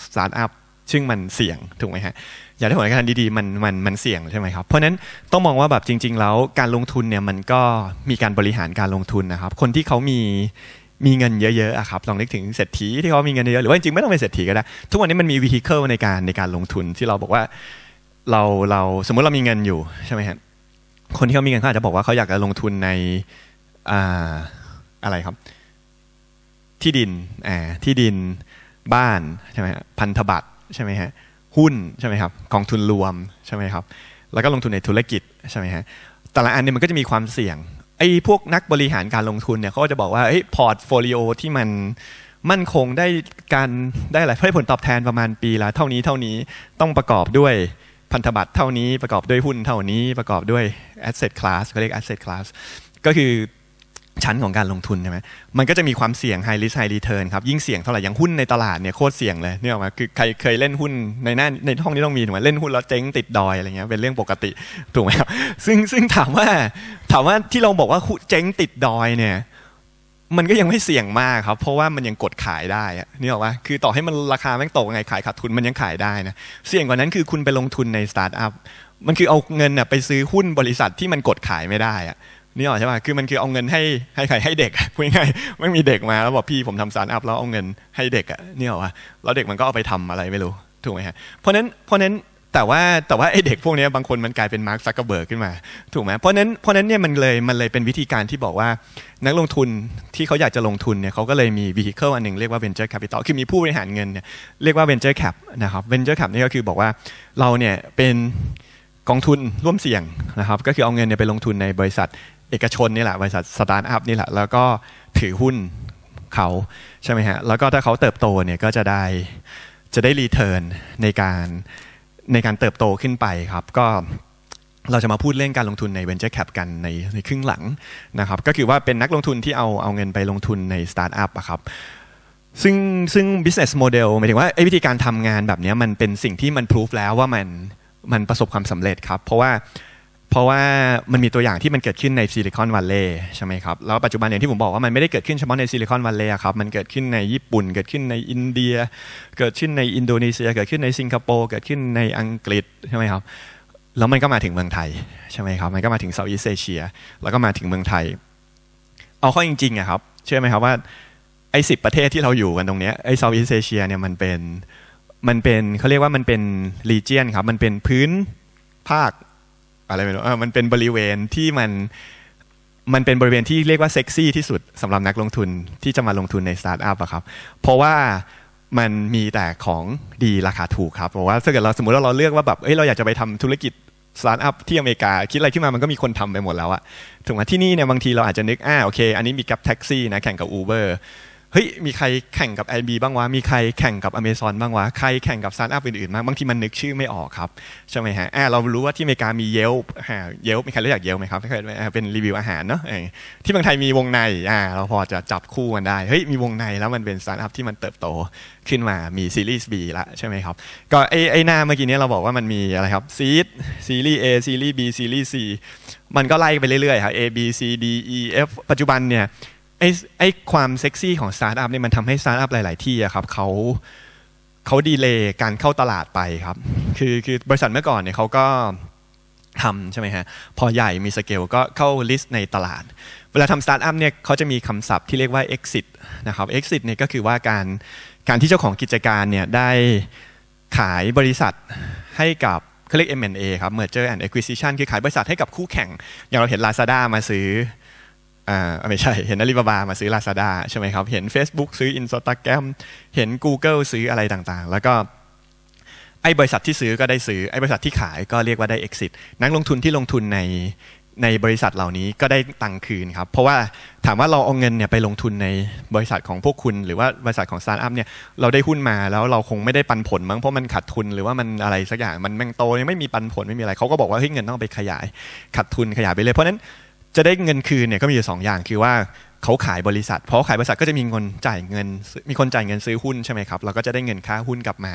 สตาร์ทอัพซึ่งมันเสี่ยงถูกไหมฮะอยากได้ผลการดีๆมันมันมันเสี่ยงใช่ไหมครับ เพราะนั้นต้องมองว่าแบบจริง ๆ แล้วการลงทุนเนี่ยมันก็มีการบริหารการลงทุนนะครับคนที่เขามี มีเงินเยอะๆอะครับลองนึกถึงเศรษฐีที่เขามีเงินเยอะ หรือว่าจริง ๆ ไม่ต้องเป็นเศรษฐีก็ได้ทุกวันนี้มันมีวิธีเคิลในการในการลงทุนที่เราบอกว่าเราเราสมมติเรามีเงินอยู่ใช่ไหมฮะคนที่เขามีเงินเขาอาจจะบอกว่าเขาอยากจะลงทุนในอ่าอะไรครับ ที่ดินอ่าที่ดินบ้านใช่ไหมฮะพันธบัตรใช่ไหมฮะหุ้นใช่ไหมครับกองทุนรวมใช่ไหมครับแล้วก็ลงทุนในธุรกิจใช่ไหมฮะแต่ละอันเนี่ยมันก็จะมีความเสี่ยงไอ้พวกนักบริหารการลงทุนเนี่ยเขาจะบอกว่าไอ้พอร์ตโฟลิโอที่มันมั่นคงได้การได้หลไรผลตอบแทนประมาณปีละเท่านี้เท่านี้ต้องประกอบด้วยพันธบัตรเท่านี้ประกอบด้วยหุ้นเท่านี้ประกอบด้วย asset class เขาเรียก asset class ก็คือชั้นของการลงทุนใช่ไหมมันก็จะมีความเสี่ยง high risk high return ครับ ยิ่งเสี่ยงเท่าไหร่อย่างหุ้นในตลาดเนี่ยโคตรเสี่ยงเลยเนี่ยออกมาคือใครเคยเล่นหุ้นในหน้าในห้องนี้ต้องมีถูกไหมเล่นหุ้นแล้วเจ๊งติดดอยอะไรเงี้ย เป็นเรื่องปกติ ถูกไหมครับซึ่งซึ่งถามว่าถามว่าที่เราบอกว่า เจ๊งติดดอยเนี่ย มันก็ยังไม่เสี่ยงมากครับ เพราะว่ามันยังกดขายได้นี่ออกมาคือต่อให้มันราคาแม่งตกไงขายขาดทุนมันยังขายได้นะ เสี่ยงกว่านั้นคือคุณไปลงทุนในสตาร์ทอัพ มันคือเอาเงินไปซื้อหุ้นบริษัทที่มันกดขายไม่ได้อะนี่ออใช่ป่ะคือมันคือเอาเงินให้ให้ใครให้เด็กพูดง่ายมันมีเด็กมาแล้วบอกพี่ผมทำสารอัพแล้วเอาเงินให้เด็กอ่ะนี่หรอวะแล้วเด็กมันก็เอาไปทำอะไรไม่รู้ ถูกไหมฮะ เพราะนั้นเพราะนั้นแต่ว่าแต่ว่าไอเด็กพวกนี้บางคนมันกลายเป็นมาร์คซักเกอร์เบิร์กขึ้นมา ถูกไหมเพราะนั้นเพราะนั้นเนี่ยมันเลยมันเลยเป็นวิธีการที่บอกว่านักลงทุนที่เขาอยากจะลงทุนเนี่ยเขาก็เลยมีวีเคิลอันหนึ่งเรียกว่าเวนเจอร์แคปิตอล คือมีผู้บริหารเงินเนี่ยเรียกว่าวนเจอร์แคปนะครับวนเจอร์แคปนี่ก็คือบอกว่าเราเนี่ยเป็นกองทุนร่วมเสี่ยงนะครับก็คือเอาเงินเนี่ยไปลงทุนในบริษัทเอกชนนี่แหละบริษัทสตาร์ทอัพนี่แหละแล้วก็ถือหุ้นเขาใช่ไหมฮะแล้วก็ถ้าเขาเติบโตเนี่ยก็จะได้จะได้รีเทิร์นในการในการเติบโตขึ้นไปครับก็เราจะมาพูดเรื่องการลงทุนในเบนจ์แคปกันในในครึ่งหลังนะครับก็คือว่าเป็นนักลงทุนที่เอาเอาเงินไปลงทุนในสตาร์ทอัพอะครับซึ่งซึ่ง business model หมายถึงว่าไอ้วิธีการทำงานแบบนี้มันเป็นสิ่งที่มันพิสูจแล้วว่ามันมันประสบความสำเร็จครับเพราะว่าเพราะว่ามันมีตัวอย่างที่มันเกิดขึ้นในซิลิคอนวัลเลย์ใช่ไหมครับแล้วปัจจุบันอย่างที่ผมบอกว่ามันไม่ได้เกิดขึ้นเฉพาะในซิลิคอนวัลเลย์ครับมันเกิดขึ้นในญี่ปุ่นเกิดขึ้นในอินเดีย เกิดขึ้นในอินโดนีเซีย เกิดขึ้นในสิงคโปร์เกิดขึ้นในอังกฤษใช่ไหมครับแล้วมันก็มาถึงเมืองไทยใช่ไหมครับมันก็มาถึงเซาท์อีสเอเชีย แล้วก็มาถึงเมืองไทยเอาข้อจริงๆอะครับเชื่อไหมครับว่าไอ้สิประเทศที่เราอยู่กันตรงเนี้ยไอ้เซาท์อีสเอเชียเนี่ยมันเป็นมันเป็นเขาเรียกว่ามันเป็นรีเจียนครับมันเป็นพื้นภาคอะไรไม่รู้มันเป็นบริเวณที่มัน มันเป็นบริเวณที่เรียกว่าเซ็กซี่ที่สุดสำหรับนักลงทุนที่จะมาลงทุนในสตาร์ทอัพอะครับ เพราะว่ามันมีแต่ของดีราคาถูกครับเพราะว่าถ้าเกิดเราสมมติว่าเราเลือกว่าแบบเอ้ย เราอยากจะไปทำธุรกิจสตาร์ทอัพที่อเมริกา คิดอะไรขึ้นมา มันก็มีคนทำไปหมดแล้วอะถึงว่าที่นี่เนี่ยบางทีเราอาจจะนึกอ่าโอเค อันนี้มีกับแท็กซี่นะ แข่งกับอูบอร์เฮ้ย มีใครแข่งกับ IB บ้างวะ มีใครแข่งกับ Amazon บ้างวะ ใครแข่งกับสตาร์ทอัพอื่นๆบ้างบางทีมันนึกชื่อไม่ออกครับ ใช่ไหมฮะเรารู้ว่าที่อเมริกามีเยลเยลมีใครรู้จักเยลไหมครับ เป็นรีวิวอาหารเนาะ ที่เมืองไทยมีวงใน อ่า เราพอจะจับคู่กันได้ เฮ้ย มีวงในแล้วมันเป็นสตาร์ทอัพที่มันเติบโตขึ้นมา มีซีรีส์ B ละใช่ไหมครับ ก็ไอ้ไอ้หน้าเมื่อกี้นี้เราบอกว่ามันมีอะไรครับ ซีดซีรีส์ A ซีรีส์ B ซีรีส์ C มันก็ไล่ไปเรื่อยๆครับ A B C D E F ปัจจุบันเนี่ยอ้ไอ้ความเซ็กซี่ของสตาร์ทอัพเนี่ยมันทำให้สตาร์ทอัพหลาย ๆ ที่อะครับเขาเขาดีเลย์การเข้าตลาดไปครับคือคือบริษัทเมื่อก่อนเนี่ยเขาก็ทำใช่ไหมฮะพอใหญ่มีสเกลก็เข้าลิสต์ในตลาดเวลาทำสตาร์ทอัพเนี่ยเขาจะมีคำศัพท์ที่เรียกว่า exit นะครับ exit เนี่ยก็คือว่าการการที่เจ้าของกิจการเนี่ยได้ขายบริษัทให้กับเขาเรียก M&A ครับ Merger and Acquisition คือขายบริษัทให้กับคู่แข่งอย่างเราเห็น Lazada มาซื้ออ่าไม่ใช่ เห็นอาลีบาบามาซื้อาซาด้าใช่ไหมครับ เห็น Facebook ซื้อ Instagram เห็น Google ซื้ออะไรต่างๆ แล้วก็ ไอ้บริษัทที่ซื้อก็ได้ซื้อ ไอ้บริษัทที่ขายก็เรียกว่าได้ exit นักลงทุนที่ลงทุนในในบริษัทเหล่านี้ก็ได้ตังคืนครับ เพราะว่าถามว่าเราเอาเงินเนี่ยไปลงทุนในบริษัทของพวกคุณหรือว่าบริษัทของสตาร์ทอัพเนี่ยเราได้หุ้นมาแล้วเราคงไม่ได้ปันผลมั้งเพราะมันขาดทุนหรือว่ามันอะไรสักอย่างมันแม่งโตยังไม่มีปันผลไม่มีอะไรเขาก็บอกว่าเฮ้ยเงินต้องไปขยายขาดทุนขยายไปเลยเพราะนั้นจะได้เงินคืนเนี่ยก็มีอยู่สองอย่างคือว่าเขาขายบริษัทเพราะขายบริษัทก็จะมีเงินจ่ายเงินมีคนจ่ายเงินซื้อหุ้นใช่ไหมครับเราก็จะได้เงินค่าหุ้นกลับมา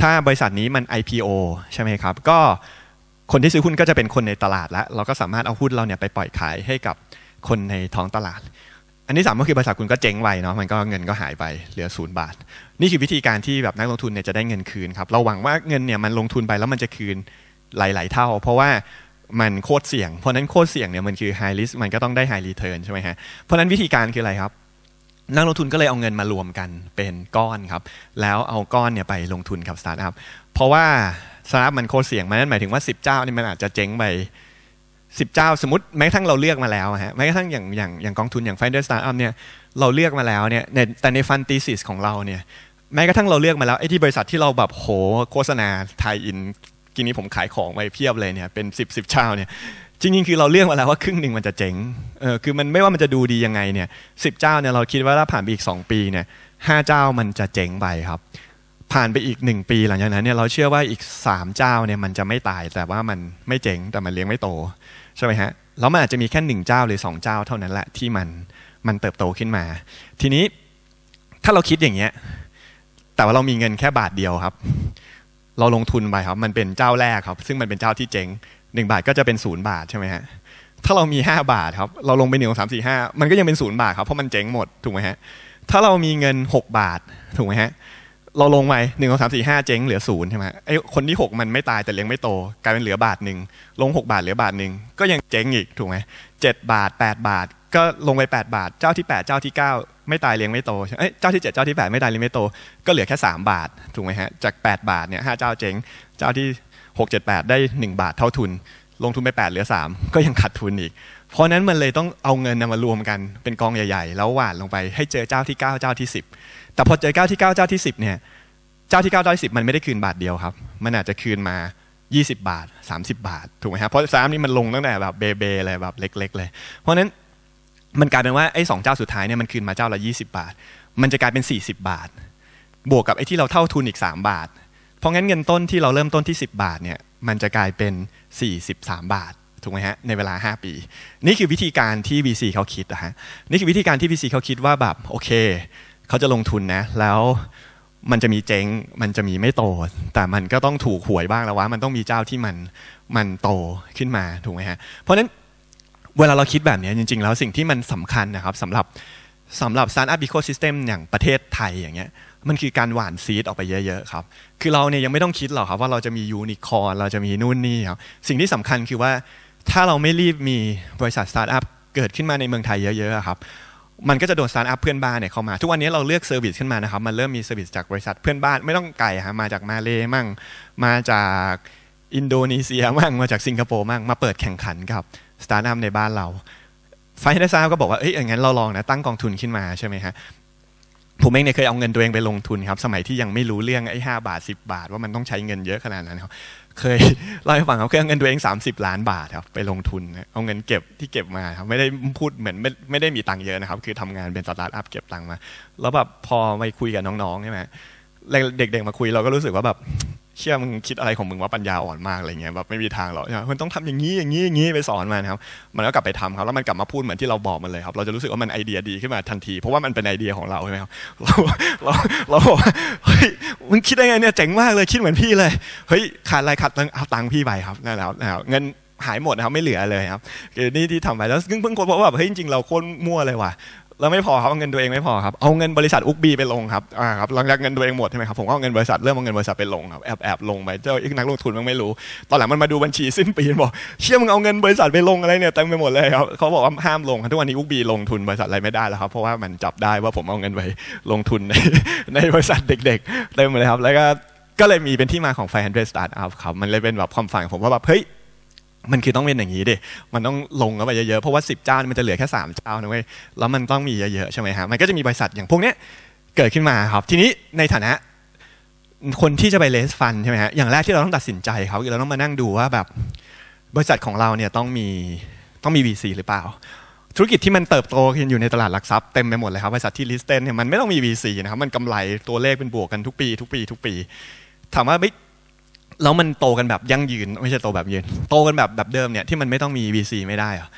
ถ้าบริษัทนี้มัน IPO ใช่ไหมครับก็คนที่ซื้อหุ้นก็จะเป็นคนในตลาดแล้ว เราก็สามารถเอาหุ้นเราเนี่ยไปปล่อยขายให้กับคนในท้องตลาด อันที่สามก็คือบริษัทคุณก็เจ๊งไปเนาะมันก็เงินก็หายไปเหลือศูนย์บาท นี่คือวิธีการที่แบบนักลงทุนเนี่ยจะได้เงินคืนครับเราหวังว่าเงินเนี่ยมันลงทุนไปแล้วมันจะคืนหลาย ๆเท่าเพราะว่ามันโคตรเสี่ยง เพราะนั้นโคตรเสี่ยงเนี่ยมันคือ high risk มันก็ต้องได้ high return ใช่ไหมฮะ เพราะนั้นวิธีการคืออะไรครับ นักลงทุนก็เลยเอาเงินมารวมกันเป็นก้อนครับ แล้วเอาก้อนเนี่ยไปลงทุนกับสตาร์ทอัพ เพราะว่าสตาร์ทอัพมันโคตรเสี่ยง มันนั่นหมายถึงว่า 10 เจ้านี่มันอาจจะเจ๊งไปสิบเจ้าสมมติ แม้กระทั่งเราเลือกมาแล้วฮะ แม้กระทั่งอย่างอย่างอย่างกองทุนอย่าง Finder Startup เนี่ยเราเลือกมาแล้วเนี่ยแต่ในฟันตีซิสของเราเนี่ยแม้กระทั่งเราเลือกมาแล้วไอ้ที่บริษัทที่เราแบบโหโฆษณาไทยอินกินนี้ผมขายของไปเพียบเลยเนี่ยเป็นสิบสเจ้าเนี่ยจริงๆคือเราเลือกมาแล้วว่าครึ่งหนึ่งมันจะเจ๋งเออคือมันไม่ว่ามันจะดูดียังไงเนี่ยสิบเจ้าเนี่ยเราคิดว่าถ้าผ่านไปอีกสองปีเนี่ยห้าเจ้ามันจะเจ๋งไปครับ ผ่านไปอีกหนึ่งปีหลังจากนั้นเนี่ยเราเชื่อว่าอีกสามเจ้าเนี่ยมันจะไม่ตายแต่ว่ามันไม่เจ๋งแต่มันเลี้ยงไม่โตใช่ไหมฮะแล้วมันอาจจะมีแค่หนึ่งเจ้าหรืองเจ้าเท่านั้นแหละที่มันมันเติบโตขึ้นมา ทีนี้ถ้าเราคิดอย่างเงี้ยแต่ว่าเรามีเงินแค่บาทเดียวครับเราลงทุนไปครับมันเป็นเจ้าแรกครับซึ่งมันเป็นเจ้าที่เจ๊ง1 บาทก็จะเป็น0บาทใช่ไหมฮะถ้าเรามี 5 บาทครับเราลงไปหนึ่งสามสี่ห้ามันก็ยังเป็นศูนย์บาทครับเพราะมันเจ๊งหมดถูกไหมฮะถ้าเรามีเงิน 6 บาทถูกไหมฮะเราลงไปหนึ่งสองสามสี่ห้าเจ๊งเหลือศูนย์ใช่ไหมไอ้คนที่ 6 มันไม่ตายแต่เลี้ยงไม่โตกลายเป็นเหลือบาทหนึ่งลง 6 บาทเหลือบาทหนึ่งก็ยังเจ๊งอีกถูกไหมเจ็ดบาท 8 บาทก็ลงไป8บาท เจ้าที่ 8 เจ้าที่9ไม่ตายเลี้ยงไม่โต เอ้ยเจ้าที่7เจ้าที่8 ไม่ตายเลี้ยงไม่โต ก็เหลือแค่ 3 บาทถูกไหมฮะ จาก 8 บาทเนี่ยหเจ้าเจ๊งเจ้าที่ 6 7 8 ได้ 1 บาทเท่าทุน ลงทุนไป8เหลือ 3 ก็ยังขาดทุนอีก เพราะนั้นมันเลยต้องเอาเงินมารวมกันเป็นกองใหญ่ๆแล้วหว่านลงไปให้เจอเจ้าที่9เจ้าที่10 แต่พอเจอเจ้าที่9เจ้าที่10เนี่ย เจ้าที่9เจ้าที่10 มันไม่ได้คืนบาทเดียวครับ มันอาจจะคืนมา 20 บาท 30 บาทถูกไหมฮะ เพราะสามนี่มันลงตั้งแต่แบบเบเบเลยแบบเล็ก ๆเลยเพราะนั้นมันกลายเป็นว่าไอ้สองเจ้าสุดท้ายเนี่ยมันคืนมาเจ้าละ20 บาท มันจะกลายเป็น 40 บาท บวกกับไอ้ที่เราเท่าทุนอีก 3 บาท เพราะงั้นเงินต้นที่เราเริ่มต้นที่ 10 บาทเนี่ย มันจะกลายเป็น 43บาทถูกไหมฮะในเวลา 5 ปี นี่คือวิธีการที่ VC เขาคิดนะฮะ นี่คือวิธีการที่ VC เขาคิดว่าแบบโอเค เขาจะลงทุนนะ แล้วมันจะมีเจ๊ง มันจะมีไม่โต แต่มันก็ต้องถูกหวยบ้างแล้วว่ามันต้องมีเจ้าที่มันมันโตขึ้นมาถูกไหมฮะ เพราะฉะนั้นเวลาเราคิดแบบนี้จริงๆ แล้วสิ่งที่มันสำคัญนะครับสำหรับสำหรับสตาร์ทอัพอีโคซิสเต็มอย่างประเทศไทยอย่างเงี้ยมันคือการหว่านซีดออกไปเยอะ ๆครับคือเราเนี่ยยังไม่ต้องคิดหรอกครับ ว่าเราจะมียูนิคอร์เราจะมีนู่นนี่ครับสิ่งที่สำคัญคือว่าถ้าเราไม่รีบมีบริษัทสตาร์ทอัพเกิดขึ้นมาในเมืองไทยเยอะๆครับมันก็จะโดนสตาร์ทอัพเพื่อนบ้านเนี่ยเข้ามาทุกวันนี้เราเลือกเซอร์วิสขึ้นมานะครับมันเริ่มมีเซอร์วิสจากบริษัทเพื่อนบ้านไม่ต้องไกลฮะมาจากมาเลมั่งมาจากอินโดนีเซียมั่งมาจากสิงคโปร์มั่งมาเปิดแข่งขันครับสตาร์ทอัพในบ้านเรา ไฟนัสซาก็บอกว่า เอ้ยอย่างนั้นเราลองนะ ตั้งกองทุนขึ้นมาใช่ไหมฮะผมเองเนี่ยเคยเอาเงินตัวเองไปลงทุนครับ สมัยที่ยังไม่รู้เรื่องไอ้ห้าบาท10บาท ว่ามันต้องใช้เงินเยอะขนาดนั้นครับเคยเล่าให้ฟังครับเคยเอาเงินตัวเอง30ล้านบาทครับไปลงทุนเอาเงินเก็บที่เก็บมา ครับ ไม่ได้พูดเหมือนไม่ไม่ได้มีตังค์เยอะนะครับ คือทำงานเป็นสตาร์ทอัพเก็บตังค์มา แล้วแบบพอไปคุยกับน้องๆใช่ไหมเด็กๆมาคุยเราก็รู้สึกว่าแบบเชื่อมึงคิดอะไรของมึงว่าปัญญาอ่อนมากอะไรเงี้ยแบบไม่มีทางหรอกมันต้องทำอย่างนี้อย่างนี้อย่างนี้ไปสอนมันครับ มันก็กลับไปทำครับแล้วมันกลับมาพูดเหมือนที่เราบอกมันเลยครับ เราจะรู้สึกว่ามันไอเดียดีขึ้นมาทันทีเพราะว่ามันเป็นไอเดียของเราใช่ไหมครับเราเราเราบอกเฮ้ยมึงคิดได้ไงเนี่ยเจ๋งมากเลยคิดเหมือนพี่เลยเฮ้ยขาดอะไรขาดตังเอาตังค์พี่ไปครับนั่นแหละครับเงินหายหมดนะครับไม่เหลือเลยครับ นี่ที่ทำไปแล้วเพิ่งเพิ่งคนบอกว่าเฮ้ยจริงๆเราโคตรมั่วเลยว่ะแล้วไม่พอครับเอาเงินตัวเองไม่พอครับเอาเงินบริษัทอุกบีไปลงครับอ่าครับหลังจากเงินตัวเองหมดใช่ไหมครับผมก็เอาเงินบริษัทเริ่มเอาเงินบริษัทไปลงครับแอบแอบลงไปเจ้าอีกนักลงทุนมันไม่รู้ตอนหลังมันมาดูบัญชีสิ้นปีบอกเชื่อมึงเอาเงินบริษัทไปลงอะไรเนี่ยเต็มไปหมดเลยครับเขาบอกว่าห้ามลงทุกวันนี้อุกบีลงทุนบริษัทอะไรไม่ได้แล้วครับเพราะว่ามันจับได้ว่าผมเอาเงินไปลงทุนในในบริษัทเด็กๆเต็มเลยครับแล้วก็ก็เลยมีเป็นที่มาของ500 Startup ครับมันเลยเป็นแบบความฝันของผมว่าแบบเฮ้ยมันคือต้องเป็นอย่างนี้ดิ มันต้องลงเข้าไปเยอะๆ เพราะว่า10เจ้ามันจะเหลือแค่ 3 เจ้านะเว้ย แล้วมันต้องมีเยอะๆ ใช่ไหมฮะ มันก็จะมีบริษัทอย่างพวกเนี้ยเกิดขึ้นมาครับ ทีนี้ในฐานะคนที่จะไปเลสฟันใช่ไหมฮะ อย่างแรกที่เราต้องตัดสินใจครับเราต้องมานั่งดูว่าแบบบริษัทของเราเนี่ยต้องมีต้องมี VC หรือเปล่า ธุรกิจที่มันเติบโตขึ้นอยู่ในตลาดหลักทรัพย์เต็มไปหมดเลยครับ บริษัทที่ลิสเทนเนี่ยมันไม่ต้องมี VC นะครับ มันกำไรตัวเลขเป็นบวกกันทุกปี ทุกปี ทุกปีถามว่าแล้วมันโตกันแบบยั่งยืน ไม่ใช่โตแบบยืน โตกันแบบแบบเดิมเนี่ยที่มันไม่ต้องมี VC ไม่ได้อะ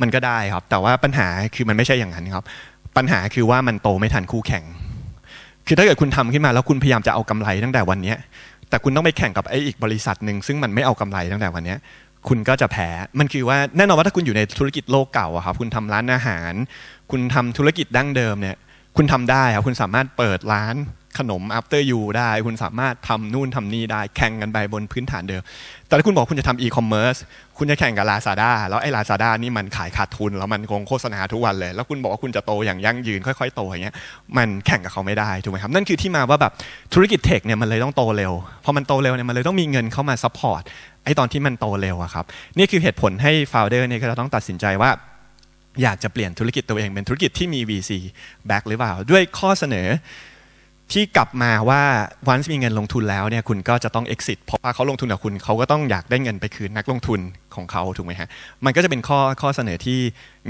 มันก็ได้ครับแต่ว่าปัญหาคือมันไม่ใช่อย่างนั้น ครับ ปัญหาคือว่ามันโตไม่ทันคู่แข่ง คือถ้าเกิดคุณทำขึ้นมาแล้วคุณพยายามจะเอากำไรตั้งแต่วันนี้แต่คุณต้องไปแข่งกับไอ้อีกบริษัทหนึ่งซึ่งมันไม่เอากำไรตั้งแต่วันนี้คุณก็จะแพ้มันคือว่าแน่นอนว่าถ้าคุณอยู่ในธุรกิจโลกเก่าอะครับคุณทำร้านอาหาร คุณทำธุรกิจดั้งเดิมเนี่ยคุณทำได้ครับคุณสามารถเปิดร้านขนม after you ได้ คุณสามารถทำนู่นทำนี่ได้แข่งกันไปบนพื้นฐานเดิมแต่ถ้าคุณบอกคุณจะทำอีคอมเมิร์ซคุณจะแข่งกับลาซาด้าแล้วไอ้ลาซาด้านี่มันขายขาดทุน แล้วมันคงโฆษณาทุกวันเลย แล้วคุณบอกว่าคุณจะโตอย่างยั่งยืนค่อยๆโตอย่างเงี้ยมันแข่งกับเขาไม่ได้ถูกไหมครับนั่นคือที่มาว่าแบบธุรกิจเทคเนี่ยมันเลยต้องโตเร็วพอมันโตเร็วเนี่ยมันเลยต้องมีเงินเข้ามาซัพพอร์ตไอ้ตอนที่มันโตเร็วอะครับนี่คือเหตุผลให้ f o u เดอร์เนี่ยก็ต้องตัดสินใจว่าอยากจะเปลี่ยนธุรกิจตัวเอง เป็นธุรกิจที่มี VC back หรือเปล่าด้วยข้อเสนอที่กลับมาว่าวันที่มีเงินลงทุนแล้วเนี่ยคุณก็จะต้อง exit เพราะว่าเขาลงทุนกับคุณเขาก็ต้องอยากได้เงินไปคืนนักลงทุนของเขาถูกไหมฮะมันก็จะเป็นข้อข้อเสนอที่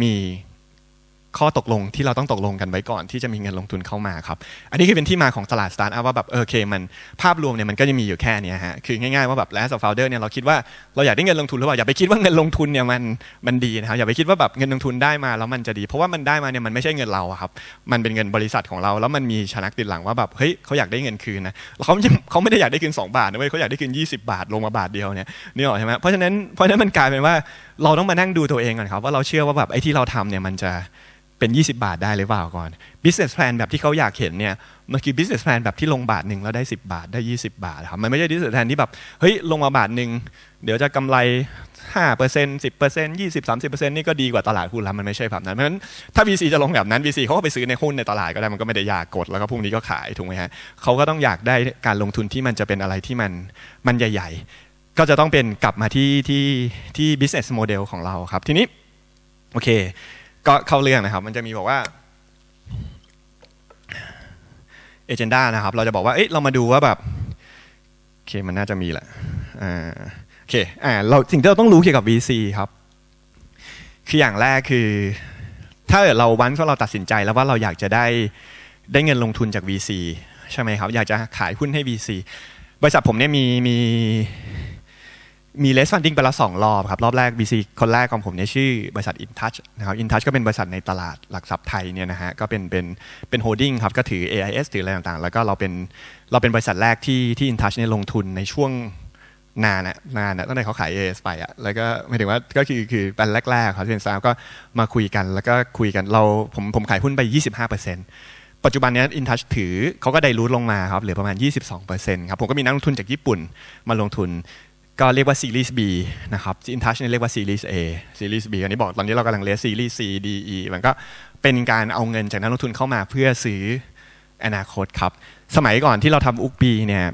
มีข้อตกลงที่เราต้องตกลงกันไว้ก่อนที่จะมีเงินลงทุนเข้ามาครับอันนี้คือเป็นที่มาของตลาดสตาร์ทอัพว่าแบบโอเคมันภาพรวมเนี่ยมันก็จะมีอยู่แค่นี้ฮะคือง่ายๆว่าแบบแล้วสโฟลเดอร์เนี่ยเราคิดว่าเราอยากได้เงินลงทุนหรือเปล่าอย่าไปคิดว่าเงินลงทุนเนี่ยมันมันดีนะครับ อย่าไปคิดว่าแบบเงินลงทุนได้มาแล้วมันจะดี เพราะว่ามันได้มาเนี่ยมันไม่ใช่เงินเราครับ มันเป็นเงินบริษัทของเราแล้วมันมีชนักติดหลัง ว่าแบบเฮ้ยเขาอยากได้เงินคืนนะเขาเขาไม่ได้อยากได้คืน2บาทนะเว้ยเขาอยากได้คืน20 บาท ลงมาบาทเดียวเนี่ยนี่หรอใช่ไหมเพราะฉะนั้นเพราะฉะนั้นมันกลายเป็นว่า เราต้องมานั่งดูตัวเองก่อนครับว่าเราเชื่อว่าแบบไอ้ที่เราทำเนี่ยมันจะเป็น 20 บาทได้หรือเปล่าก่อน business plan แบบที่เขาอยากเห็นเนี่ยมันคือ business plan แบบที่ลงบาทหนึ่งแล้วได้ 10 บาทได้ 20 บาทครับมันไม่ใช่ business plan ที่แบบ เฮ้ย ลงมาบาทหนึ่งเดี๋ยวจะกำไร5% 10% 20 30%นี่ก็ดีกว่าตลาดหุ้นแล้วมันไม่ใช่แบบนั้นเพราะฉะนั้นถ้า VC จะลงแบบนั้น VC เขาก็ไปซื้อในหุ้นในตลาดก็ได้มันก็ไม่ได้อยากกด แล้วก็พรุ่งนี้ก็ขายถูกไหมฮะเขาก็ต้องอยากได้การลงทุนที่มันจะเป็นอะไรที่มันมันใหญ่ ๆ ก็จะต้องเป็นกลับมาที่ที่ที่ business model ของเราครับทีนี้โอเคก็เข้าเรื่องนะครับมันจะมีบอกว่าเอเจนดานะครับ เราจะบอกว่าเอ๊ะเรามาดูว่าแบบโอเคมันน่าจะมีแหละอ่าโอเคอ่าเราสิ่งที่เราต้องรู้เกี่ยวกับ VC ครับคืออย่างแรกคือ ถ้าเกิดเราวันที่เราตัดสินใจแล้วว่าเราอยากจะได้ได้เงินลงทุนจาก VC ใช่ไหมครับ อยากจะขายหุ้นให้ VC บริษัทผมเนี่ยมีมีมีเลสฟันดิ้งไปละสองรอบครับรอบแรก VC คนแรกของผมเนี่ยชื่อบริษัท InTouch นะครับ InTouch ก็เป็นบริษัทในตลาดหลักทรัพย์ไทยเนี่ยนะฮะก็เป็นเป็นเป็นโฮดดิ้งครับก็ถือ AIS ถืออะไรต่างๆ แล้วก็เราเป็นเราเป็นบริษัทแรกที่ที่ InTouch เนี่ยลงทุนในช่วงนานนะนานอะตั้งแต่เขาขาย AIS ไปอะแล้วก็ไม่ถึงว่าก็คือคือเป็นแรกๆเขาเป็นซาร์ก็มาคุยกันแล้วก็คุยกันเราผมผมขายหุ้นไป 25%ปัจจุบันนี้อินทัชถือเขาก็ได้รู้ลงมาครับเหลือประมาณ 22%ครับผมก็มีนักลงทุนจากญี่ปุ่นมาลงทุนก็เรียกว่าซีรีส์ B นะครับอินทัชเนี่ยเรียกว่าซีรีส์ A ซีรีส์ B อันนี้บอกตอนนี้เรากำลังเลียซีรีส์ C D E มันก็เป็นการเอาเงินจากนักลงทุนเข้ามาเพื่อซื้ออนาคตครับสมัยก่อนที่เราทำอุกบีเนี่ย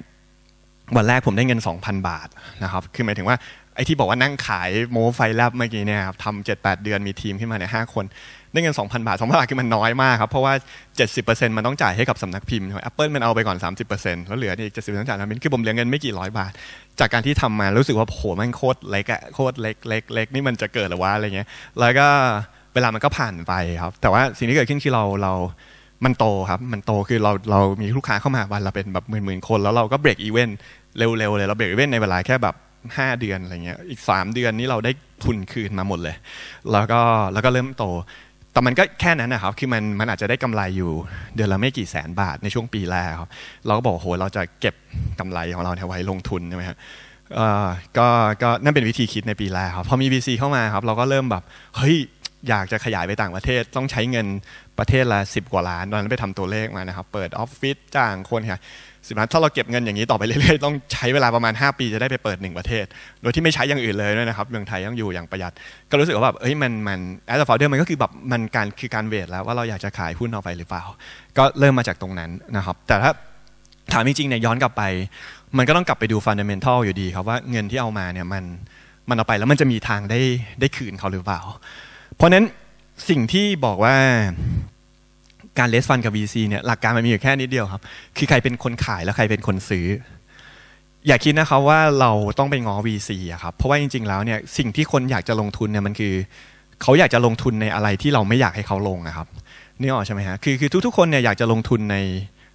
วันแรกผมได้เงิน2,000บาทนะครับคือหมายถึงว่าไอ้ที่บอกว่านั่งขายโมไฟแลบเมื่อกี้เนี่ยครับทำเจ็ดแปดเดือนมีทีมขึ้นมาเนี่ยห้าคนได้เงิน2,000บาท2,000บาทคือมันน้อยมากครับเพราะว่า70%มันต้องจ่ายให้กับสำนักพิมพ์แอปเปิลมันเอาไปก่อน 30%แล้วเหลืออีก70%จ่ายท้งมันคือผมเหลือเงินไม่กี่ร้อยบาทจากการที่ทำมารู้สึกว่าโหมันโคตรเล็กอะโคตรเล็กเล็กเล็กนี่มันจะเกิดหรือว่าอะไรเงี้ย แล้วก็เวลามันก็ผ่านไปครับ แต่ว่าสิ่งที่เกิดขึ้นคือเราเรามันโตครับมันโตคือเราเรามีลูกค้าเข้ามาวันเราเป็นแบบหมื่นๆคน แล้วเราก็เบรกอีเวนต์เร็วๆเลยเราเบรกอีเวนต์ในเวลาแค่แบบ 5 เดือนอะไรเงี้ยอีก3เดือนนี้เราได้ทุนคืนมาหมดเลย แล้วก็แล้วก็เริ่มโตแต่มันก็แค่นั้นนะครับ คือมันมันอาจจะได้กำไรอยู่เดือนละไม่กี่แสนบาทในช่วงปีแรกครับ เราก็บอกโหเราจะเก็บกำไรของเราไว้ลงทุนใช่ไหมครับก็ก็นั่นเป็นวิธีคิดในปีแรกครับ พอมี VC เข้ามาครับเราก็เริ่มแบบเฮ้ยอยากจะขยายไปต่างประเทศ ต้องใช้เงินประเทศละ 10 กว่าล้านตอนนั้นไปทำตัวเลขมานะครับเปิดออฟฟิศจ้างคนครับสิบล้านถ้าเราเก็บเงินอย่างนี้ต่อไปเรื่อยๆต้องใช้เวลาประมาณ 5 ปี จะได้ไปเปิด 1 ประเทศ โดยที่ไม่ใช้อย่างอื่นเลยด้วยนะครับเมืองไทยต้องอยู่อย่างประหยัด ก็รู้สึกว่าแบบเอ้ยมันมันแอสเซอร์เดอร์มันก็คือแบบมันการคือการเวทแล้ว ว่าเราอยากจะขายหุ้นเอาไปหรือเปล่าก็เริ่มมาจากตรงนั้นนะครับแต่ถ้าถามจริงๆเนี่ยย้อนกลับไปมันก็ต้องกลับไปดูฟันเดเมนทัลอยู่ดี ครับว่าเงินที่เอามาเนี่ยมันมันเอาไปแล้วมันจะมีทางได้ได้คืนเขาหรือเปล่าเพราะนั้นสิ่งที่บอกว่าการเลสฟันกับ VC เนี่ยหลักการมันมีอยู่แค่นิดเดียวครับ คือใครเป็นคนขายแล้วใครเป็นคนซื้อ อย่าคิดนะครับว่าเราต้องไปง้อ VC อะครับเพราะว่าจริงๆแล้วเนี่ยสิ่งที่คนอยากจะลงทุนเนี่ยมันคือเขาอยากจะลงทุนในอะไรที่เราไม่อยากให้เขาลงนะครับ นี่ออกใช่ไหมฮะคือคือทุก ๆคนเนี่ยอยากจะลงทุนใน